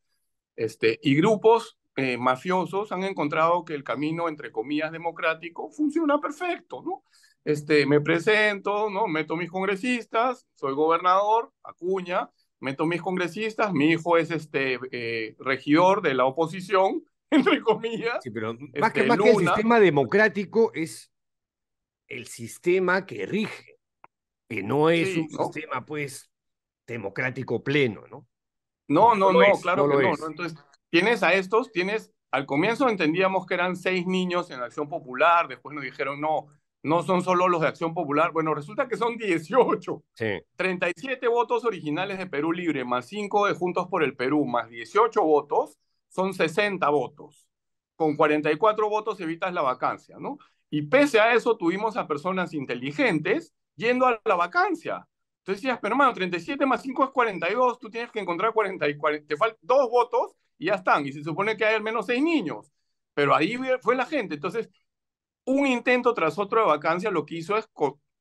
Este, y grupos eh, mafiosos han encontrado que el camino, entre comillas, democrático funciona perfecto, ¿no? Este, me presento, ¿no? Meto mis congresistas, soy gobernador, acuña, meto mis congresistas, mi hijo es este eh, regidor de la oposición, entre comillas. Sí, pero más, que, este, el sistema democrático es el sistema que rige, que no es un sistema, pues, democrático pleno, ¿no? No, no, no, no, no claro que no, no. Entonces, tienes a estos, tienes, al comienzo entendíamos que eran seis niños en Acción Popular, después nos dijeron, no, no son solo los de Acción Popular, bueno, resulta que son 18. Sí. 37 votos originales de Perú Libre, más 5 de Juntos por el Perú, más 18 votos, son 60 votos. Con 44 votos evitas la vacancia, ¿no? Y pese a eso tuvimos a personas inteligentes yendo a la vacancia. Entonces decías, pero hermano, 37 más 5 es 42, tú tienes que encontrar 44, te faltan dos votos y ya están. Y se supone que hay al menos seis niños, pero ahí fue la gente. Entonces, un intento tras otro de vacancia lo que hizo es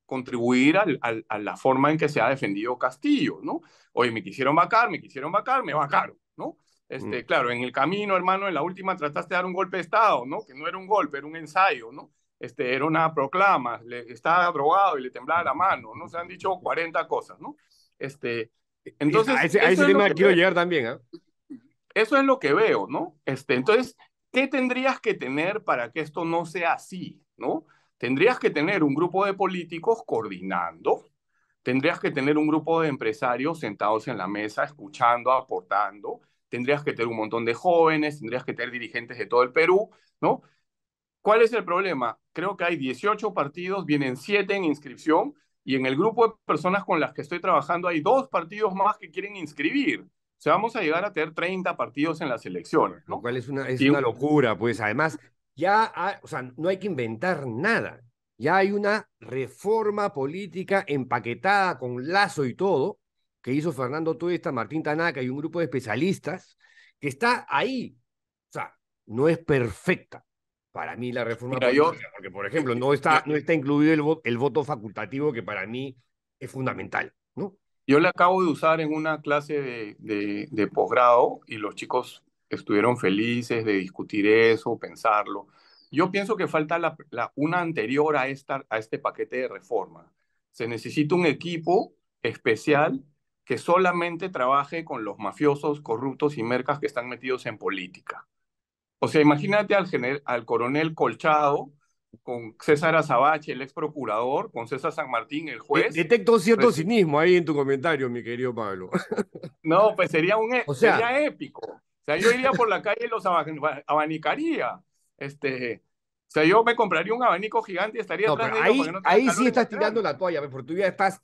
contribuir al, a la forma en que se ha defendido Castillo, ¿no? Oye, me quisieron vacar, me quisieron vacar, me vacaron, ¿no? Este, mm. Claro, en el camino, hermano, en la última trataste de dar un golpe de Estado, ¿no? Que no era un golpe, era un ensayo, ¿no? Este, era una proclama, le, estaba drogado y le temblaba la mano, ¿no? Se han dicho 40 cosas, ¿no? Este, entonces... A ese, que quiero llegar también, ¿eh? Eso es lo que veo, ¿no? Este, entonces, ¿qué tendrías que tener para que esto no sea así, ¿no? Tendrías que tener un grupo de políticos coordinando, tendrías que tener un grupo de empresarios sentados en la mesa, escuchando, aportando, tendrías que tener un montón de jóvenes, tendrías que tener dirigentes de todo el Perú, ¿no? ¿Cuál es el problema? Creo que hay 18 partidos, vienen 7 en inscripción y en el grupo de personas con las que estoy trabajando hay dos partidos más que quieren inscribir sea, vamos a llegar a tener 30 partidos en las elecciones. Lo cual es una, locura, pues además, ya, o sea, no hay que inventar nada. Ya hay una reforma política empaquetada con lazo y todo, que hizo Fernando Tuesta, Martín Tanaka y un grupo de especialistas, que está ahí. O sea, no es perfecta, para mí la reforma política, porque por ejemplo no está, no está incluido el, el voto facultativo que para mí es fundamental. Yo la acabo de usar en una clase de, posgrado y los chicos estuvieron felices de discutir eso, pensarlo. Yo pienso que falta la, una anterior a, este paquete de reforma. Se necesita un equipo especial que solamente trabaje con los mafiosos, corruptos y mercas que están metidos en política. O sea, imagínate al, al coronel Colchado con César Azabache, el ex procurador, con César San Martín, el juez. Detecto cierto pues cinismo ahí en tu comentario, mi querido Pablo. No, pues sería un e- sería épico. O sea, yo iría por la calle y los abanicaría. Este, o sea, yo me compraría un abanico gigante y estaría ahí, ahí sí estás tirando la toalla, porque tú ya estás,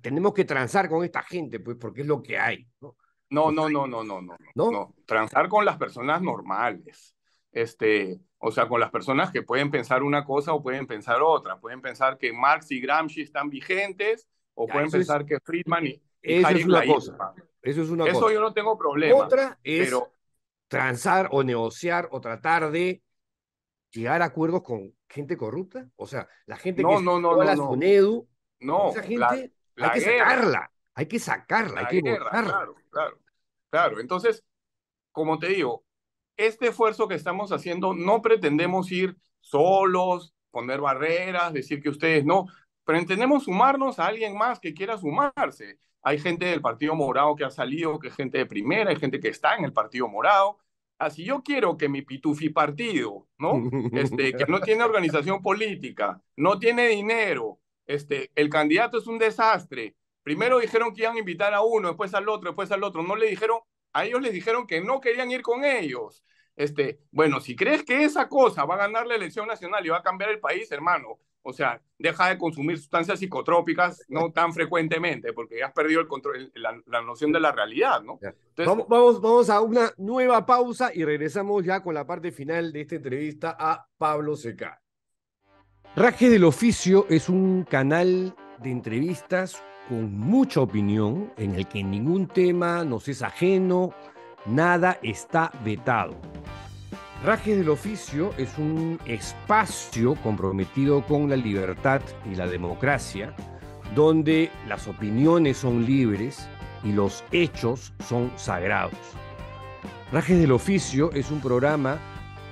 tenemos que transar con esta gente, pues, porque es lo que hay. No, no, no, no, no, no, no, no. ¿No? Transar con las personas normales. Este, o sea, con las personas que pueden pensar una cosa o pueden pensar otra. Pueden pensar que Marx y Gramsci están vigentes o pueden pensar que Friedman y, eso es una cosa. Eso es una eso yo no tengo problema. Otra es pero... transar o negociar o tratar de llegar a acuerdos con gente corrupta. O sea, la gente que no, no, no, la no. esa gente hay que sacarla, hay que sacarla, hay que guerra, Claro, claro, claro. Entonces, como te digo, este esfuerzo que estamos haciendo no pretendemos ir solos, poner barreras, decir que ustedes no, Pretendemos sumarnos a alguien más que quiera sumarse. Hay gente del Partido Morado que ha salido, que gente de primera, hay gente que está en el Partido Morado. Así ah, yo quiero que mi pitufi partido, ¿no? Este, que no tiene organización política, no tiene dinero, este, el candidato es un desastre. Primero dijeron que iban a invitar a uno, después al otro, después al otro. No le dijeron a ellos les dijeron que no querían ir con ellos. Este, bueno, si crees que esa cosa va a ganar la elección nacional y va a cambiar el país, hermano, o sea, deja de consumir sustancias psicotrópicas no tan frecuentemente, porque ya has perdido el control, la, noción de la realidad, ¿no? vamos, vamos, a una nueva pausa y regresamos ya con la parte final de esta entrevista a Pablo Seca. Raje del Oficio es un canal de entrevistas con mucha opinión, en el que ningún tema nos es ajeno, nada está vetado. Rajes del Oficio es un espacio comprometido con la libertad y la democracia, donde las opiniones son libres y los hechos son sagrados. Rajes del Oficio es un programa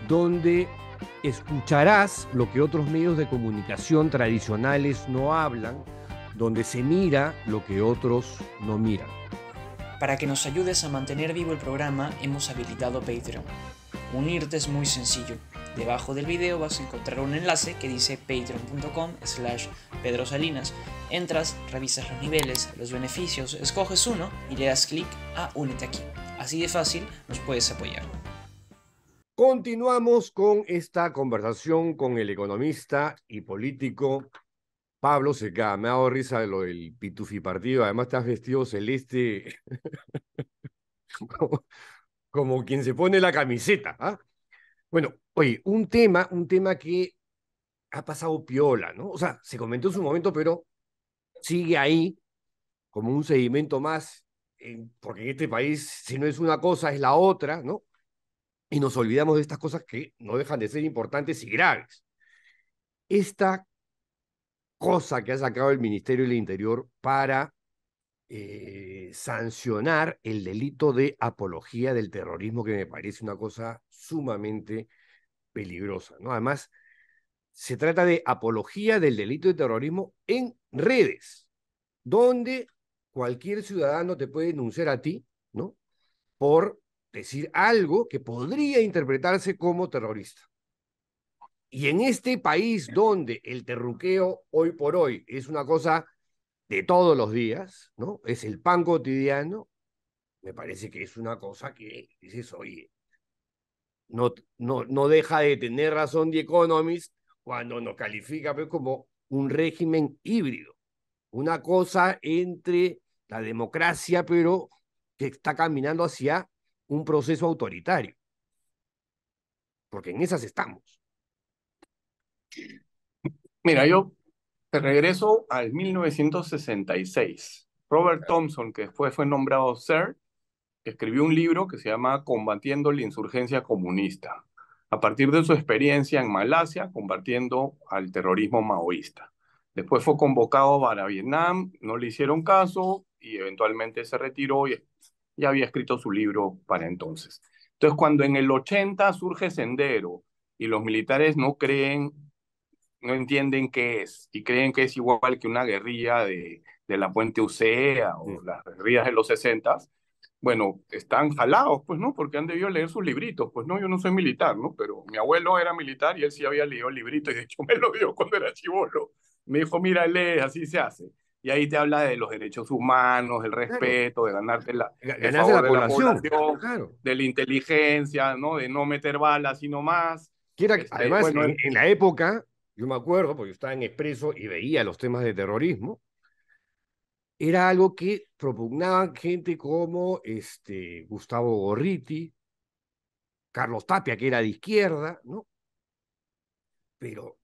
donde escucharás lo que otros medios de comunicación tradicionales no hablan donde se mira lo que otros no miran. Para que nos ayudes a mantener vivo el programa, hemos habilitado Patreon. Unirte es muy sencillo. Debajo del video vas a encontrar un enlace que dice patreon.com slash salinas Entras, revisas los niveles, los beneficios, escoges uno y le das clic a Únete aquí. Así de fácil nos puedes apoyar. Continuamos con esta conversación con el economista y político Pablo se Seca, me ha dado risa de lo del pitufi partido. Además, estás vestido celeste como, quien se pone la camiseta. ¿ah? Bueno, oye, un tema, un tema que ha pasado piola, ¿no? O sea, se comentó en su momento, pero sigue ahí como un seguimiento más, eh, porque en este país, si no es una cosa, es la otra, ¿no? Y nos olvidamos de estas cosas que no dejan de ser importantes y graves. Esta cosa que ha sacado el Ministerio del Interior para eh, sancionar el delito de apología del terrorismo, que me parece una cosa sumamente peligrosa. ¿no? Además, se trata de apología del delito de terrorismo en redes, donde cualquier ciudadano te puede denunciar a ti, ¿no? Por decir algo que podría interpretarse como terrorista. Y en este país donde el terruqueo hoy por hoy es una cosa de todos los días, ¿no? Es el pan cotidiano, me parece que es una cosa que dices, oye, no, no, no deja de tener razón The Economist cuando nos califica pues, como un régimen híbrido, una cosa entre la democracia, pero que está caminando hacia un proceso autoritario. Porque en esas estamos. Mira, yo te regreso al 1966. Robert Thompson, que después fue nombrado Sir, escribió un libro que se llama Combatiendo la insurgencia comunista, a partir de su experiencia en Malasia combatiendo al terrorismo maoísta. Después fue convocado para Vietnam, no le hicieron caso y eventualmente se retiró y ya había escrito su libro para entonces. Entonces, cuando en el 80 surge Sendero y los militares no creen no entienden qué es y creen que es igual que una guerrilla de, de la Puente Ucea o las guerrillas de los 60, bueno, están jalados, pues no, porque han debido leer sus libritos. Pues no, yo no soy militar, ¿no? Pero mi abuelo era militar y él sí había leído el librito y de hecho me lo dio cuando era chivolo. Me dijo, mira, lee, así se hace. Y ahí te habla de los derechos humanos, del respeto, de ganarte la, el la, población, de la de la inteligencia, ¿no? De no meter balas y no más. Que este, además, en la época, yo me acuerdo, porque estaba en Expreso y veía los temas de terrorismo, era algo que propugnaban gente como este, Gustavo Gorriti, Carlos Tapia, que era de izquierda, ¿no? Pero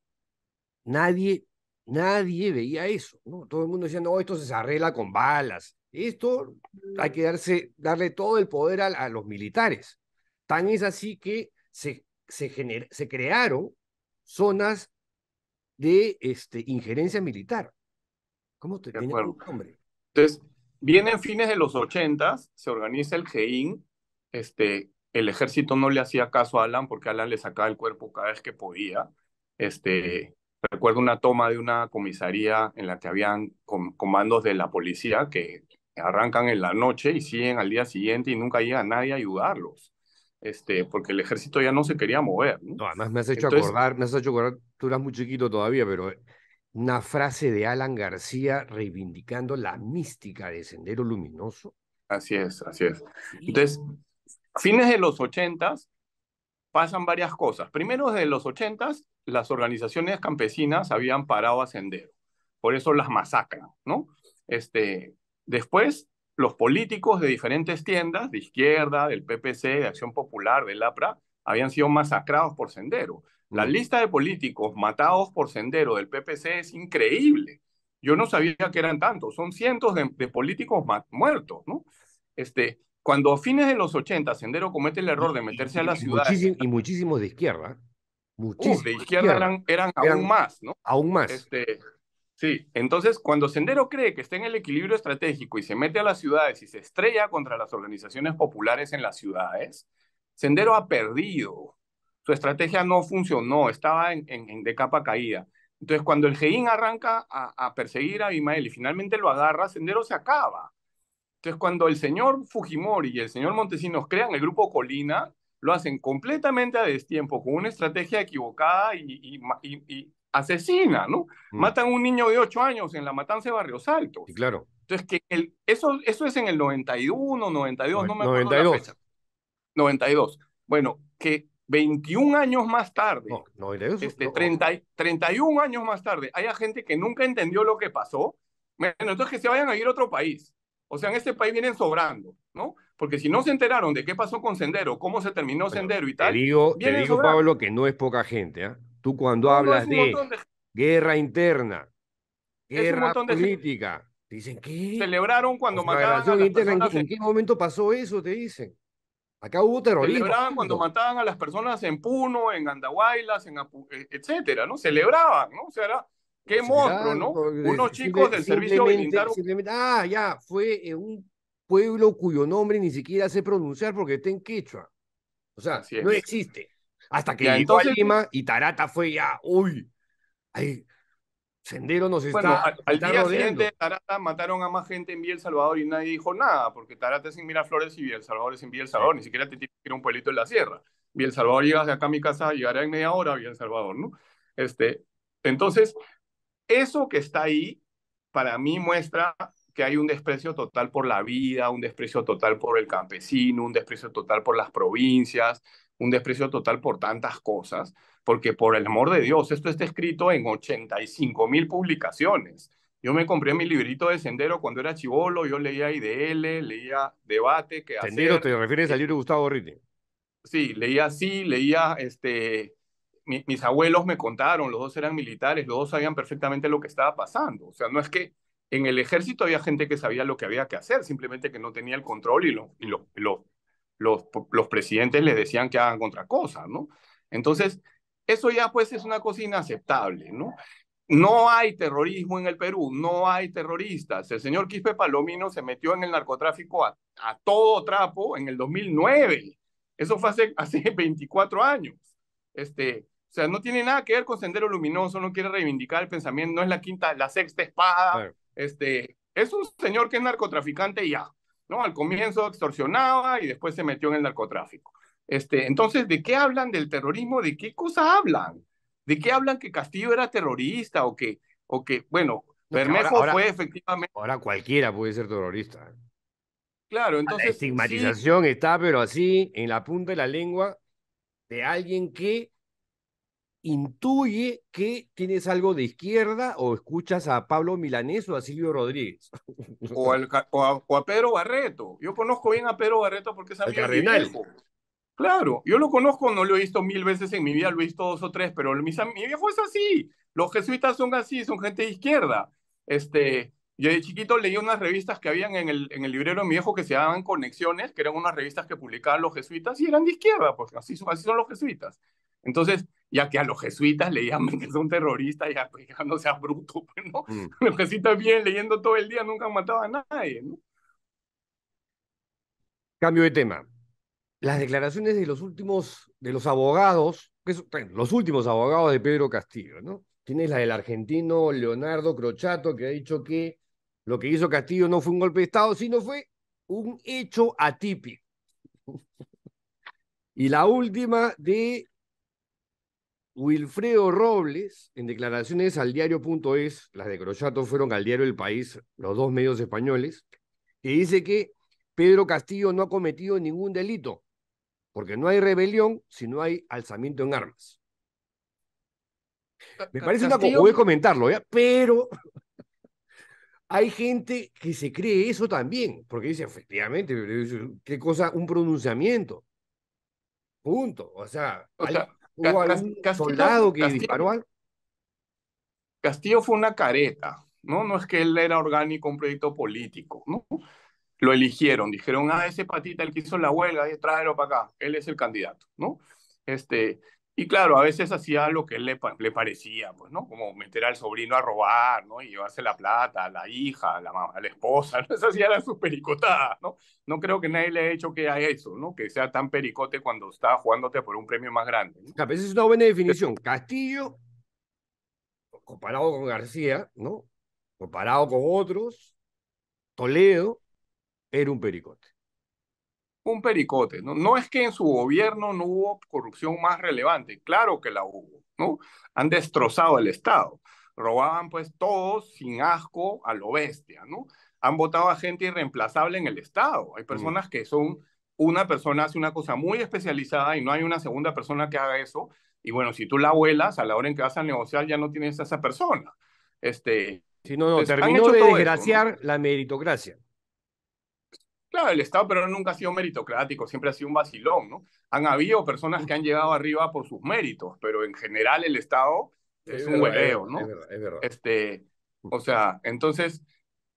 nadie, nadie veía eso, ¿no? Todo el mundo decía, oh esto se arregla con balas. Esto hay que darse, darle todo el poder a, los militares. Tan es así que se, se crearon zonas de este, injerencia militar. ¿Cómo te tiene nombre? Entonces, vienen fines de los 80, se organiza el GEIN, este, el ejército no le hacía caso a Alan porque Alan le sacaba el cuerpo cada vez que podía. Este, recuerdo una toma de una comisaría en la que habían comandos de la policía que arrancan en la noche y siguen al día siguiente y nunca llega nadie a ayudarlos este, porque el ejército ya no se quería mover. además me has hecho acordar, me has hecho acordar, tú eras muy chiquito todavía, pero una frase de Alan García reivindicando la mística de Sendero Luminoso. Así es, así es. Entonces, fines de los ochentas pasan varias cosas. Primero, desde los ochentas, las organizaciones campesinas habían parado a Sendero. Por eso las masacran, ¿no? Este, después, los políticos de diferentes tiendas, de izquierda, del PPC, de Acción Popular, del APRA, habían sido masacrados por Sendero. La lista de políticos matados por Sendero del PPC es increíble. Yo no sabía que eran tantos, son cientos de, políticos muertos, ¿no? Este, cuando a fines de los 80 Sendero comete el error de meterse a la ciudad. y muchísimos de izquierda. Muchísimos de izquierda, eran, aún más, ¿no? Aún más. Este, Sí, entonces cuando Sendero cree que está en el equilibrio estratégico y se mete a las ciudades y se estrella contra las organizaciones populares en las ciudades, Sendero ha perdido. Su estrategia no funcionó, estaba en, en, de capa caída. Entonces, cuando el GEIN arranca a, a, perseguir a Imael y finalmente lo agarra, Sendero se acaba. Entonces, cuando el señor Fujimori y el señor Montesinos crean el grupo Colina, lo hacen completamente a destiempo, con una estrategia equivocada y, y, y asesina, ¿no? Mm. Matan a un niño de 8 años en la matanza de Barrios Altos. claro. Entonces, que el, eso, eso es en el 91, 92, no, me acuerdo 92. la fecha. 92. Bueno, que 21 años más tarde, no, no este, treinta 31 años más tarde, haya gente que nunca entendió lo que pasó, bueno, entonces que se vayan a ir a otro país. O sea, en este país vienen sobrando, ¿no? Porque si no se enteraron de qué pasó con Sendero, cómo se terminó Sendero y tal. Te digo, te digo Pablo, que no es poca gente, ¿ah? Tú cuando hablas de, guerra interna, guerra política, dicen que celebraron cuando mataban a las ¿en, qué momento pasó eso? Te dicen. Acá hubo terrorismo. Celebraban cuando mataban a las personas en Puno, en Andahuaylas, en eh, etcétera, ¿no? Celebraban, ¿no? O sea, qué pues monstruo, ¿no? Pues, Unos chicos del servicio militar. Ah, ya, fue eh, un pueblo cuyo nombre ni siquiera sé pronunciar porque está en quechua. O sea, no existe. Hasta que llegó Lima y Tarata fue ya, uy, ahí, Sendero nos está, al, día siguiente de Tarata mataron a más gente en Villa El Salvador y nadie dijo nada, porque Tarata es en Miraflores y Villa El Salvador es en Villa El Salvador, ni siquiera te tienes que ir a un pueblito en la sierra. Villa El Salvador llegas de acá a mi casa, llegará en media hora a Villa El Salvador, ¿no? Este, entonces, eso que está ahí, para mí muestra que hay un desprecio total por la vida, un desprecio total por el campesino, un desprecio total por las provincias, un desprecio total por tantas cosas, porque por el amor de Dios, esto está escrito en 85 mil publicaciones. Yo me compré mi librito de Sendero cuando era chivolo, yo leía IDL, leía Debate. Que ¿Sendero te refieres al eh, libro de Gustavo Ritti? Sí, leía así, leía, este, mis abuelos me contaron, los dos eran militares, los dos sabían perfectamente lo que estaba pasando. O sea, no es que en el ejército había gente que sabía lo que había que hacer, simplemente que no tenía el control y lo, y lo los, presidentes les decían que hagan otra cosa, ¿no? Entonces, eso ya pues es una cosa inaceptable, ¿no? No hay terrorismo en el Perú, no hay terroristas. El señor Quispe Palomino se metió en el narcotráfico a, todo trapo en el 2009. Eso fue hace, hace 24 años. Este, o sea, no tiene nada que ver con Sendero Luminoso, no quiere reivindicar el pensamiento, no es la quinta, la sexta espada. Este, es un señor que es narcotraficante y ya. ¿no? Al comienzo extorsionaba y después se metió en el narcotráfico. Este, entonces, ¿de qué hablan del terrorismo? ¿De qué cosa hablan? ¿De qué hablan que Castillo era terrorista o que, o bueno, Bermejo fue efectivamente... Ahora cualquiera puede ser terrorista. Claro, entonces... La estigmatización está, pero así, en la punta de la lengua de alguien que intuye que tienes algo de izquierda o escuchas a Pablo Milanés o a Silvio Rodríguez. O, a, Pedro Barreto. Yo conozco bien a Pedro Barreto porque es de él Claro, yo lo conozco, no lo he visto mil veces en mi vida, lo he visto dos o tres, pero mi, mi viejo es así. Los jesuitas son así, son gente de izquierda. Este, yo de chiquito leí unas revistas que habían en el, en librero de mi viejo que se llamaban Conexiones, que eran unas revistas que publicaban los jesuitas y eran de izquierda, porque así son, así son los jesuitas. Entonces, ya que a los jesuitas le llaman que son terroristas, y pues, no sea bruto, pues, ¿no? Mm. Los jesuitas vienen leyendo todo el día, nunca han matado a nadie, ¿no? Cambio de tema. Las declaraciones de los últimos, de los abogados, los últimos abogados de Pedro Castillo, ¿no? Tienes la del argentino Leonardo Crochato, que ha dicho que lo que hizo Castillo no fue un golpe de Estado, sino fue un hecho atípico. Y la última de Wilfredo Robles, en declaraciones al diario.es, las de Croyato fueron al diario El País, los dos medios españoles, que dice que Pedro Castillo no ha cometido ningún delito, porque no hay rebelión si no hay alzamiento en armas. Me parece una voy comentarlo, pero hay gente que se cree eso también, porque dice, efectivamente, qué cosa, un pronunciamiento. Punto. O sea, o sea Castillo, soldado que disparó Castillo fue una careta, ¿no? No es que él era orgánico, un proyecto político, ¿no? Lo eligieron, dijeron, ah, ese patita, el que hizo la huelga, tráelo para acá, él es el candidato, ¿no? Este, y claro, a veces hacía lo que le, le parecía, pues, ¿no? Como meter al sobrino a robar, ¿no? Y llevarse la plata, a la hija, a la, a la esposa, ¿no? Esa hacía era su pericotada, ¿no? No creo que nadie le haya hecho que haya eso, ¿no? Que sea tan pericote cuando está jugándote por un premio más grande. A veces es una buena definición. Castillo, comparado con García, ¿no? Comparado con otros, Toledo era un pericote un pericote. ¿no? no es que en su gobierno no hubo corrupción más relevante, claro que la hubo, ¿no? Han destrozado el Estado, robaban pues todos sin asco a lo bestia, ¿no? Han votado a gente irreemplazable en el Estado. Hay personas que son, una persona hace una cosa muy especializada y no hay una segunda persona que haga eso. Y bueno, si tú la vuelas, a la hora en que vas a negociar ya no tienes a esa persona. Este, no, pues, terminó de desgraciar la meritocracia. Claro, el Estado pero nunca ha sido meritocrático, siempre ha sido un vacilón, ¿no? Han habido personas que han llegado arriba por sus méritos, pero en general el Estado es, un verdad, ¿no? Es verdad, es verdad. Este, o sea, entonces,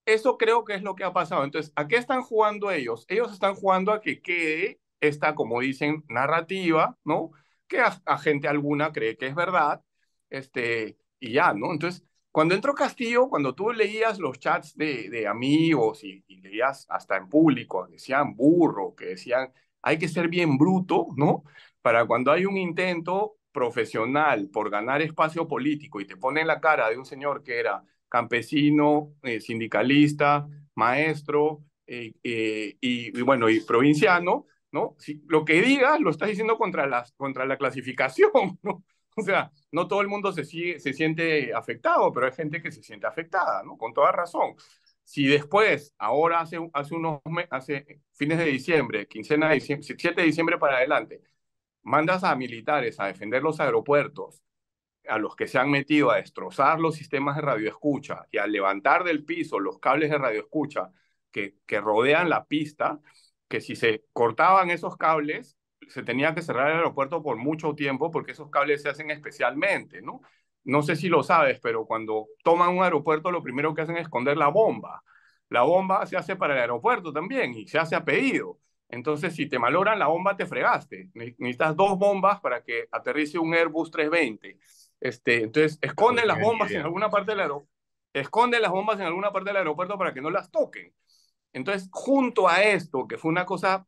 eso creo que es lo que ha pasado. Entonces, ¿a qué están jugando ellos? Ellos están jugando a que quede esta, como dicen, narrativa, ¿no? Que a, a gente alguna cree que es verdad, este, y ya, ¿no? Entonces, cuando entró Castillo, cuando tú leías los chats de, amigos y, leías hasta en público, decían burro, que decían hay que ser bien bruto, ¿no? Para cuando hay un intento profesional por ganar espacio político y te ponen la cara de un señor que era campesino, eh, sindicalista, maestro eh, eh, y, bueno, y provinciano, ¿no? Si, lo que digas lo estás diciendo contra, las, contra la clasificación, ¿no? O sea, no todo el mundo se, se siente afectado, pero hay gente que se siente afectada, ¿no? Con toda razón. Si después, ahora hace, hace unos hace fines de diciembre, quincena de diciembre, 7 de diciembre para adelante, mandas a militares a defender los aeropuertos, a los que se han metido a destrozar los sistemas de radioescucha y a levantar del piso los cables de radioescucha que, que rodean la pista, que si se cortaban esos cables, se tenía que cerrar el aeropuerto por mucho tiempo porque esos cables se hacen especialmente, ¿no? No sé si lo sabes, pero cuando toman un aeropuerto lo primero que hacen es esconder la bomba. La bomba se hace para el aeropuerto también y se hace a pedido. Entonces, si te malogran la bomba, te fregaste. Necesitas dos bombas para que aterrice un Airbus 320. Este, entonces, esconden las bombas en alguna parte del aeropuerto. Esconden las bombas en alguna parte del aeropuerto para que no las toquen. Entonces, junto a esto, que fue una cosa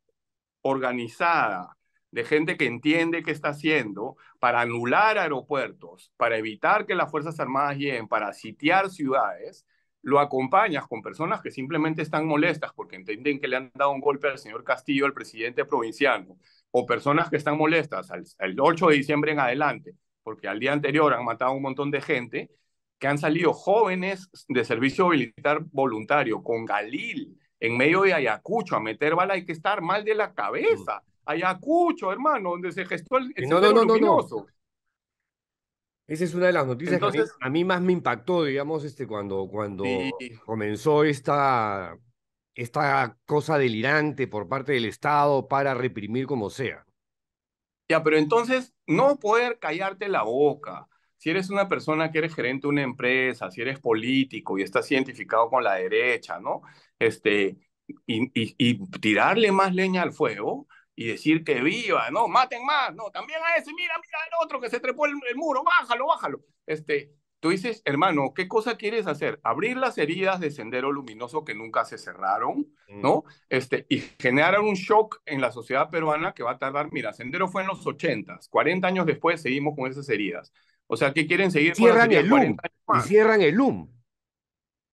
organizada, de gente que entiende qué está haciendo para anular aeropuertos, para evitar que las Fuerzas Armadas lleguen, para sitiar ciudades, lo acompañas con personas que simplemente están molestas porque entienden que le han dado un golpe al señor Castillo, al presidente provinciano, o personas que están molestas el 8 de diciembre en adelante, porque al día anterior han matado un montón de gente, que han salido jóvenes de servicio militar voluntario con Galil en medio de Ayacucho a meter bala, hay que estar mal de la cabeza. Mm. Ayacucho, hermano, donde se gestó el, no, no, no, No, Esa es una de las noticias que a mí, más me impactó, digamos, este, cuando, cuando comenzó esta, esta cosa delirante por parte del Estado para reprimir como sea. Ya, pero entonces no poder callarte la boca. Si eres una persona que eres gerente de una empresa, si eres político y estás identificado con la derecha, ¿no? Este, y, y, y tirarle más leña al fuego, y decir que viva, no, maten más, no, también a ese, mira, mira al otro que se trepó el, muro, bájalo, bájalo. Este, tú dices, hermano, ¿qué cosa quieres hacer? Abrir las heridas de Sendero Luminoso que nunca se cerraron, mm. ¿no? Este, y generar un shock en la sociedad peruana que va a tardar, mira, Sendero fue en los ochentas, 40 años después seguimos con esas heridas. O sea, ¿qué quieren seguir? Cierran el LUM, y cierran el LUM.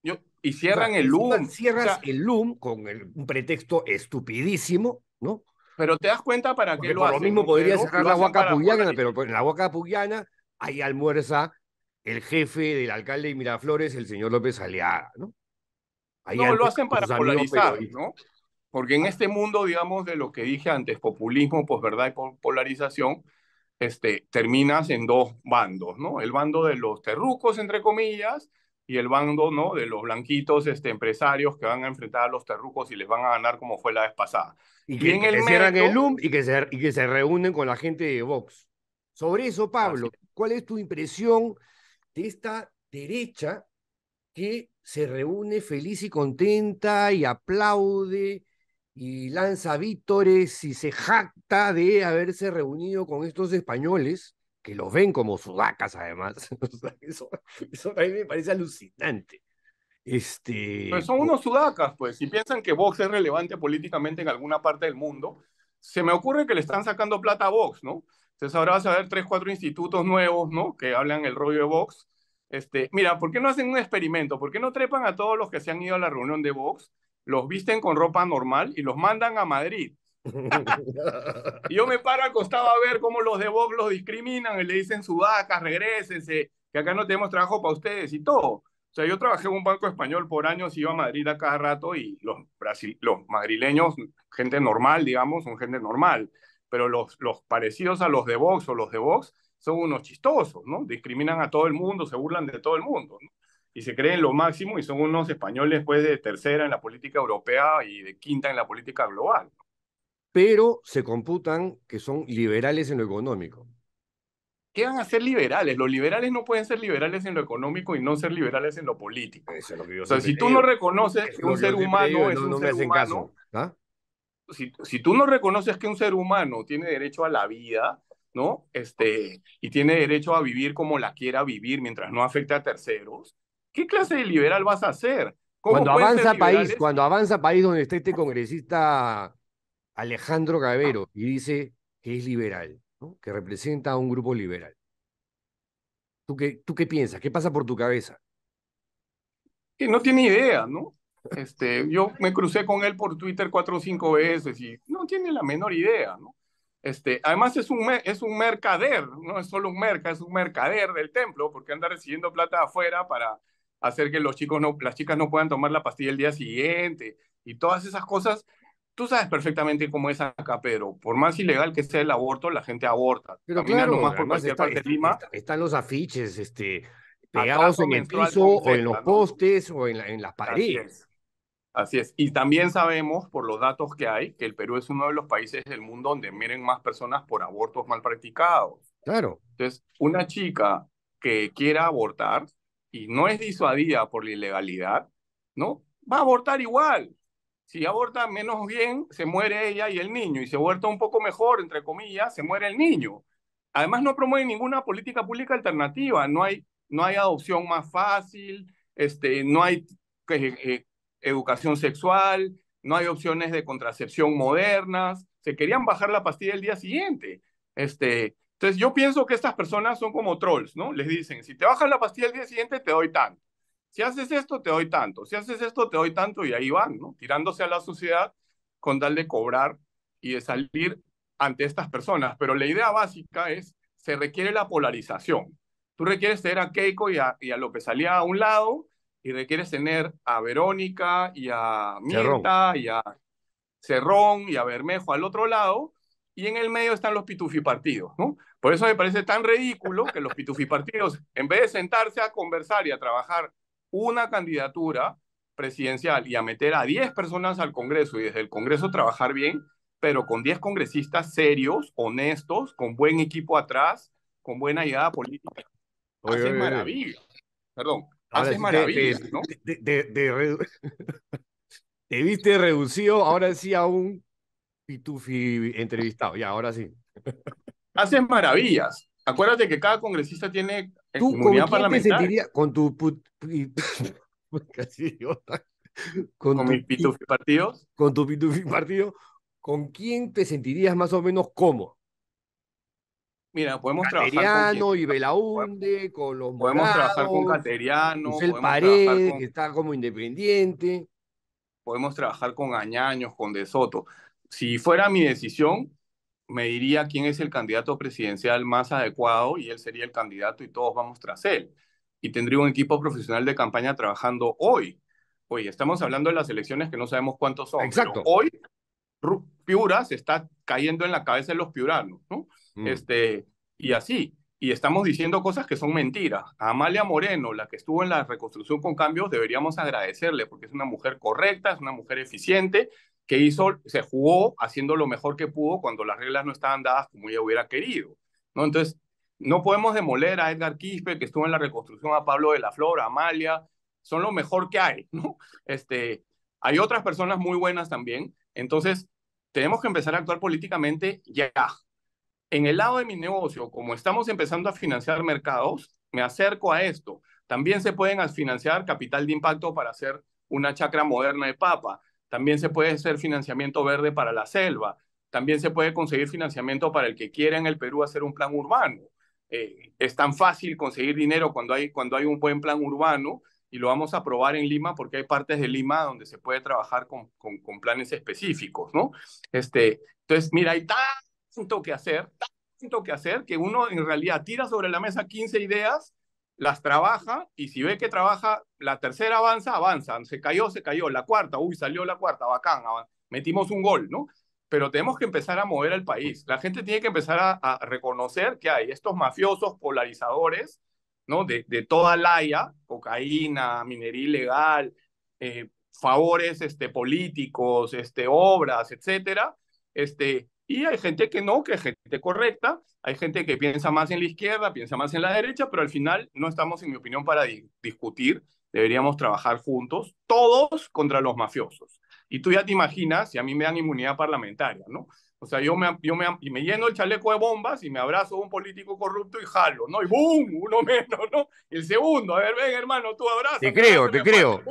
Yo, y cierran el LUM. Cierras el LUM con un pretexto estupidísimo, ¿no? Pero te das cuenta para qué lo hacen. lo mismo podría sacar la Huaca Puyana, pero pues en la Huaca Puyana ahí almuerza el jefe del alcalde de Miraflores, el señor López Aliaga, ¿no? Ahí no, lo hacen para polarizar, ¿no? Porque en este mundo, digamos, de lo que dije antes, populismo, posverdad pues, y polarización, este, terminas en dos bandos, ¿no? El bando de los terrucos, entre comillas, y el bando ¿no? de los blanquitos este, empresarios que van a enfrentar a los terrucos y les van a ganar como fue la vez pasada. Y que, el y que, se, reúnen con la gente de Vox. Sobre eso, Pablo, ¿cuál es tu impresión de esta derecha que se reúne feliz y contenta y aplaude y lanza vítores y se jacta de haberse reunido con estos españoles que los ven como sudacas además. eso, a mí me parece alucinante. Este... Pero pues son unos sudacas, pues, si piensan que Vox es relevante políticamente en alguna parte del mundo, se me ocurre que le están sacando plata a Vox, ¿no? Entonces ahora vas a ver tres, cuatro institutos nuevos, ¿no? Que hablan el rollo de Vox. Este, mira, ¿por qué no hacen un experimento? ¿Por qué no trepan a todos los que se han ido a la reunión de Vox, los visten con ropa normal y los mandan a Madrid? yo me paro al a ver cómo los de Vox los discriminan y le dicen su vaca, regresense, que acá no tenemos trabajo para ustedes y todo. O sea, yo trabajé en un banco español por años, iba a Madrid a cada rato y los, los madrileños, gente normal, digamos, son gente normal, pero los, los parecidos a los de Vox o los de Vox son unos chistosos, ¿no? Discriminan a todo el mundo, se burlan de todo el mundo, y se creen lo máximo y son unos españoles pues de tercera en la política europea y de quinta en la política global pero se computan que son liberales en lo económico. ¿Qué van a ser liberales? Los liberales no pueden ser liberales en lo económico y no ser liberales en lo político. o sea, si tú no reconoces que un ser humano es un ser humano, ¿ah? si tú no reconoces que un ser humano tiene derecho a la vida, ¿no? Este, y tiene derecho a vivir como la quiera vivir mientras no afecte a terceros, ¿qué clase de liberal vas a ser? Cuando avanza país, cuando avanza país donde esté este congresista Alejandro Gavero ah. y dice que es liberal, que representa a un grupo liberal. ¿Tú qué, ¿Tú qué piensas? ¿Qué pasa por tu cabeza? Que no tiene idea, ¿no? Este, yo me crucé con él por Twitter cuatro o cinco veces y no tiene la menor idea, ¿no? Este, además es un, es un mercader, no es solo un merca, es un mercader del templo porque anda recibiendo plata afuera para hacer que los chicos no, las chicas no puedan tomar la pastilla el día siguiente y todas esas cosas tú sabes perfectamente cómo es acá, pero por más ilegal que sea el aborto, la gente aborta. Pero claro, por está, parte de Lima. están los afiches, este, pegados en el piso, o en los postes, o en, en las paredes. Así es. Y también sabemos, por los datos que hay, que el Perú es uno de los países del mundo donde miren más personas por abortos mal practicados. Claro. Entonces, una chica que quiera abortar y no es disuadida por la ilegalidad, ¿no? Va a abortar igual. Si aborta menos bien, se muere ella y el niño. Y si aborta un poco mejor, entre comillas, se muere el niño. Además, no promueve ninguna política pública alternativa. No hay, no hay adopción más fácil, este, no hay eh, eh, educación sexual, no hay opciones de contracepción modernas. Se querían bajar la pastilla el día siguiente. Este, entonces, yo pienso que estas personas son como trolls, ¿no? Les dicen, si te bajas la pastilla el día siguiente, te doy tanto si haces esto, te doy tanto, si haces esto, te doy tanto, y ahí van, ¿no? Tirándose a la sociedad con tal de cobrar y de salir ante estas personas. Pero la idea básica es, se requiere la polarización. Tú requieres tener a Keiko y a, y a López Salía a un lado, y requieres tener a Verónica y a Mirta y a Cerrón y a Bermejo al otro lado, y en el medio están los pitufipartidos, ¿no? Por eso me parece tan ridículo que los Pitufi Partidos en vez de sentarse a conversar y a trabajar una candidatura presidencial y a meter a 10 personas al Congreso y desde el Congreso trabajar bien, pero con 10 congresistas serios, honestos, con buen equipo atrás, con buena idea política. Hacen haces maravillas. Perdón, Hacen maravillas, ¿no? viste reducido ahora sí a un pitufi entrevistado, ya, ahora sí. Haces maravillas. Acuérdate que cada congresista tiene ¿Tú con quién te sentirías? Con tu... Con, Con tu pitufi partido. ¿Con quién te sentirías más o menos cómodo? Mira, podemos trabajar con y Belaunde, con los Podemos trabajar con Cateriano, con Pared, que está como independiente. Podemos trabajar con Añaños, con De Soto. Si fuera mi decisión, me diría quién es el candidato presidencial más adecuado y él sería el candidato y todos vamos tras él. Y tendría un equipo profesional de campaña trabajando hoy. hoy estamos hablando de las elecciones que no sabemos cuántos son. Exacto. hoy, Piura se está cayendo en la cabeza de los piuranos, ¿no? Mm. Este, y así. Y estamos diciendo cosas que son mentiras. Amalia Moreno, la que estuvo en la reconstrucción con cambios, deberíamos agradecerle porque es una mujer correcta, es una mujer eficiente que hizo, se jugó haciendo lo mejor que pudo cuando las reglas no estaban dadas como yo hubiera querido. ¿no? Entonces, no podemos demoler a Edgar Quispe, que estuvo en la reconstrucción, a Pablo de la Flor, a Amalia, son lo mejor que hay. ¿no? Este, hay otras personas muy buenas también, entonces tenemos que empezar a actuar políticamente ya. En el lado de mi negocio, como estamos empezando a financiar mercados, me acerco a esto. También se pueden financiar capital de impacto para hacer una chacra moderna de papa. También se puede hacer financiamiento verde para la selva. También se puede conseguir financiamiento para el que quiera en el Perú hacer un plan urbano. Eh, es tan fácil conseguir dinero cuando hay, cuando hay un buen plan urbano y lo vamos a probar en Lima porque hay partes de Lima donde se puede trabajar con, con, planes específicos, ¿no? Este, entonces, mira, hay tanto que hacer, tanto que hacer que uno en realidad tira sobre la mesa 15 ideas las trabaja y si ve que trabaja, la tercera avanza, avanza, se cayó, se cayó, la cuarta, uy, salió la cuarta, bacán, metimos un gol, ¿no? Pero tenemos que empezar a mover al país. La gente tiene que empezar a, reconocer que hay estos mafiosos polarizadores, ¿no? De, de toda laia, cocaína, minería ilegal, eh, favores este, políticos, este, obras, etcétera, este, y hay gente que no, que es gente correcta, hay gente que piensa más en la izquierda, piensa más en la derecha, pero al final no estamos, en mi opinión, para discutir, deberíamos trabajar juntos, todos contra los mafiosos. Y tú ya te imaginas si a mí me dan inmunidad parlamentaria, ¿no? O sea, yo me, yo me, lleno el chaleco de bombas y me abrazo a un político corrupto y jalo, ¿no? Y ¡boom! Uno menos, ¿no? El segundo, a ver, ven, hermano, tú abrazas. Te creo, te creo.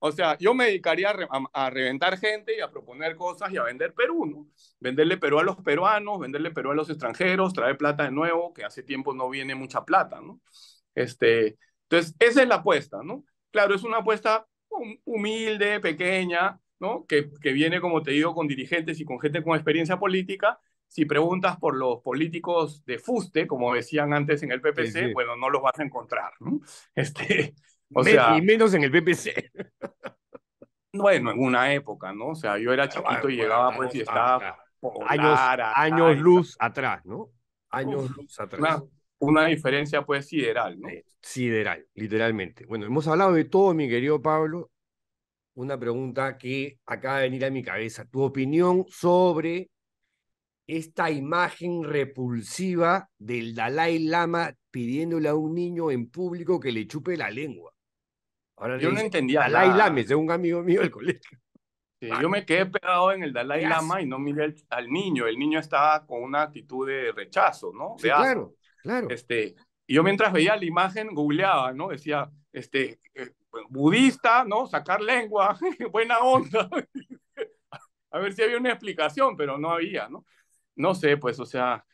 O sea, yo me dedicaría a, reventar gente y a proponer cosas y a vender Perú, ¿no? Venderle Perú a los peruanos, venderle Perú a los extranjeros, traer plata de nuevo, que hace tiempo no viene mucha plata, ¿no? Este, entonces, esa es la apuesta, ¿no? Claro, es una apuesta humilde, pequeña, ¿no? Que, que viene, como te digo, con dirigentes y con gente con experiencia política. Si preguntas por los políticos de fuste, como decían antes en el PPC, bueno, no los vas a encontrar, ¿no? Este, y menos en el PPC. Bueno, en una época, ¿no? O sea, yo era chiquito y llegaba pues y estaba años, luz atrás, ¿no? Años luz atrás. Una, una, diferencia pues sideral, ¿no? Eh, sideral, literalmente. Bueno, hemos hablado de todo, mi querido Pablo. Una pregunta que acaba de venir a mi cabeza. Tu opinión sobre esta imagen repulsiva del Dalai Lama pidiéndole a un niño en público que le chupe la lengua yo no entendía. Dalai Lama, es un amigo mío del colegio. Sí, ah, yo me quedé pegado en el Dalai Lama y no miré al, niño. El niño estaba con una actitud de rechazo, ¿no? sí, claro, claro. Este, y yo mientras veía la imagen, googleaba, ¿no? Decía, este, eh, budista, ¿no? Sacar lengua, buena onda. A ver si había una explicación, pero no había, ¿no? No sé, pues, o sea,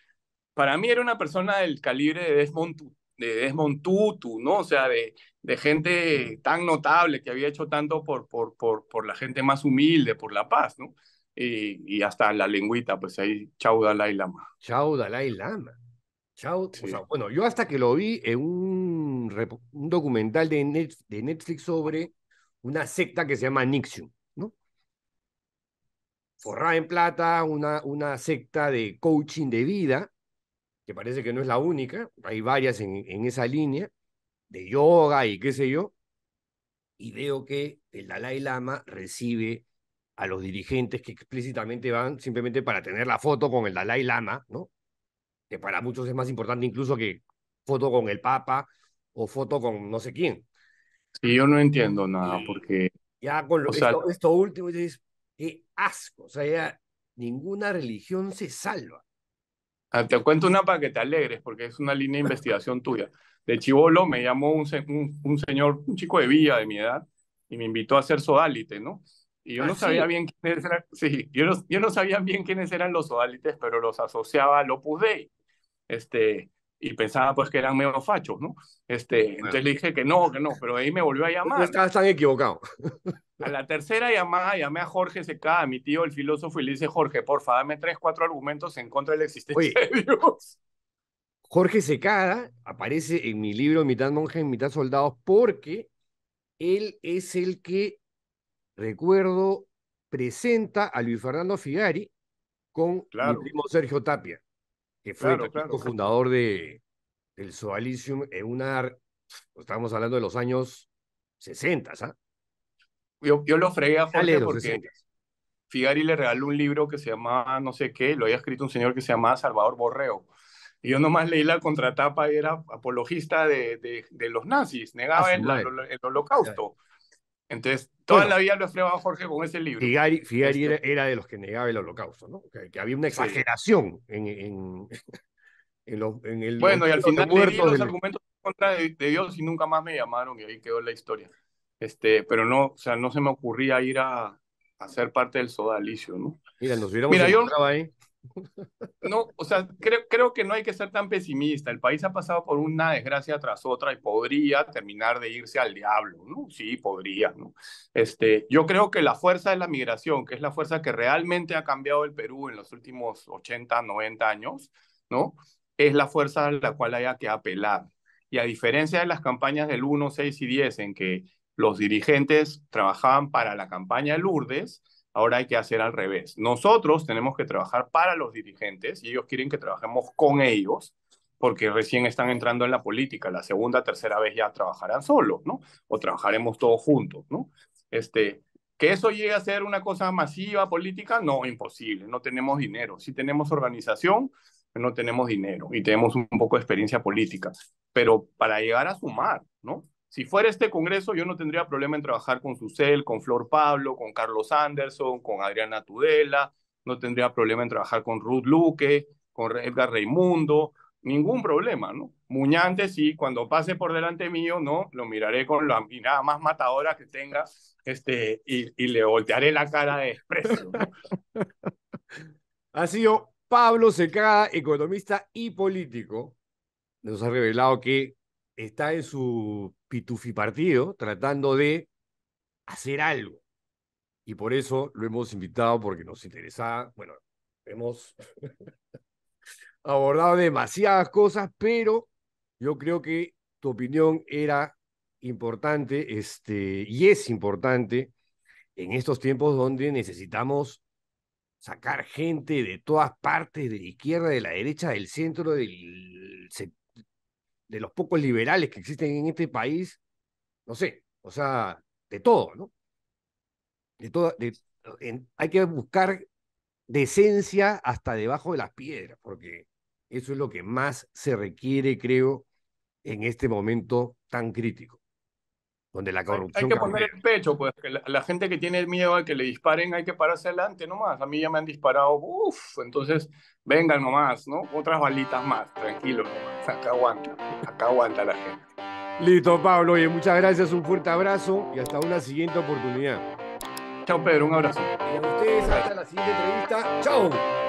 para mí era una persona del calibre de Desmond, de Desmond Tutu, ¿no? O sea, de, de gente tan notable que había hecho tanto por, por, por, por la gente más humilde, por la paz, ¿no? Y, y hasta la lengüita, pues ahí, chau Dalai Lama. Chau Dalai Lama. Chau. bueno, yo hasta que lo vi en un, un documental de, de Netflix sobre una secta que se llama Nixium, ¿no? Forrada en plata, una, una secta de coaching de vida, que parece que no es la única, hay varias en, en esa línea, de yoga y qué sé yo, y veo que el Dalai Lama recibe a los dirigentes que explícitamente van simplemente para tener la foto con el Dalai Lama, ¿no? Que para muchos es más importante incluso que foto con el Papa o foto con no sé quién. Sí, yo no entiendo nada porque... Ya con lo, esto, esto, último es qué asco, o sea, ninguna religión se salva. Ah, te cuento una para que te alegres, porque es una línea de investigación tuya de chivolo me llamó un, un, señor, un chico de villa de mi edad, y me invitó a ser sodalite, ¿no? Y yo ah, no sabía bien quiénes eran, sí, yo no, yo no, sabía bien quiénes eran los sodalites, pero los asociaba al Opus Dei, este, y pensaba pues que eran medio fachos, ¿no? Este, entonces le dije que no, que no, pero ahí me volvió a llamar. Estás tan equivocado. A la tercera llamada llamé a Jorge Seca, a mi tío, el filósofo, y le dije, Jorge, porfa, dame tres, cuatro argumentos en contra de la existencia de Dios. Jorge Secada aparece en mi libro Mitad y mitad soldados porque él es el que, recuerdo, presenta a Luis Fernando Figari con el mi primo Sergio Tapia, que fue el cofundador de, del Soalicium en una... Estamos hablando de los años 60, ¿ah? Yo, lo fregué a Jorge porque Figari le regaló un libro que se llama no sé qué, lo había escrito un señor que se llamaba Salvador Borreo. Y yo nomás leí la contratapa y era apologista de, los nazis, ah, negaba el, holocausto. Entonces, toda la vida lo estrenaba Jorge con ese libro. Figari, este era, de los que negaba el holocausto, ¿no? Que, había una exageración en, en, en, en, el... Bueno, y al final leí los argumentos contra de, Dios y nunca más me llamaron y ahí quedó la historia. Este, pero no, o sea, no se me ocurría ir a, a ser parte del sodalicio, ¿no? Mira, nos hubiéramos Mira, yo, ahí. No, o sea, creo, que no hay que ser tan pesimista. El país ha pasado por una desgracia tras otra y podría terminar de irse al diablo, ¿no? Sí, podría, ¿no? Este, yo creo que la fuerza de la migración, que es la fuerza que realmente ha cambiado el Perú en los últimos 80, 90 años, ¿no? Es la fuerza a la cual haya que apelar. Y a diferencia de las campañas del 1, 6 y 10, en que los dirigentes trabajaban para la campaña Lourdes, Ahora hay que hacer al revés. Nosotros tenemos que trabajar para los dirigentes y ellos quieren que trabajemos con ellos porque recién están entrando en la política. La segunda, tercera vez ya trabajarán solos, ¿no? O trabajaremos todos juntos, ¿no? Este, que eso llegue a ser una cosa masiva política, no, imposible. No tenemos dinero. Si tenemos organización, no tenemos dinero y tenemos un poco de experiencia política. Pero para llegar a sumar, ¿no? Si fuera este Congreso, yo no tendría problema en trabajar con Susel, con Flor Pablo, con Carlos Anderson, con Adriana Tudela, no tendría problema en trabajar con Ruth Luque, con Edgar Raimundo, ningún problema, ¿no? Muñante sí, cuando pase por delante mío, ¿no? Lo miraré con la mirada más matadora que tenga este, y, y le voltearé la cara de expreso. ha sido Pablo Secada, economista y político. Nos ha revelado que está en su pitufi partido tratando de hacer algo. Y por eso lo hemos invitado porque nos interesaba, bueno, hemos abordado demasiadas cosas, pero yo creo que tu opinión era importante este, y es importante en estos tiempos donde necesitamos sacar gente de todas partes, de la izquierda, de la derecha, del centro, del, de los pocos liberales que existen en este país, no sé, o sea, de todo, ¿no? De hay que buscar decencia hasta debajo de las piedras, porque eso es lo que más se requiere, creo, en este momento tan crítico la corrupción... Hay, que poner el pecho, pues, que la, gente que tiene miedo a que le disparen, hay que pararse adelante nomás. A mí ya me han disparado, uff, entonces vengan nomás, ¿no? Otras balitas más, tranquilo nomás. Acá aguanta, acá aguanta la gente. Listo, Pablo. Oye, muchas gracias, un fuerte abrazo y hasta una siguiente oportunidad. Chao, Pedro, un abrazo. Y a ustedes, hasta la siguiente entrevista. Chao.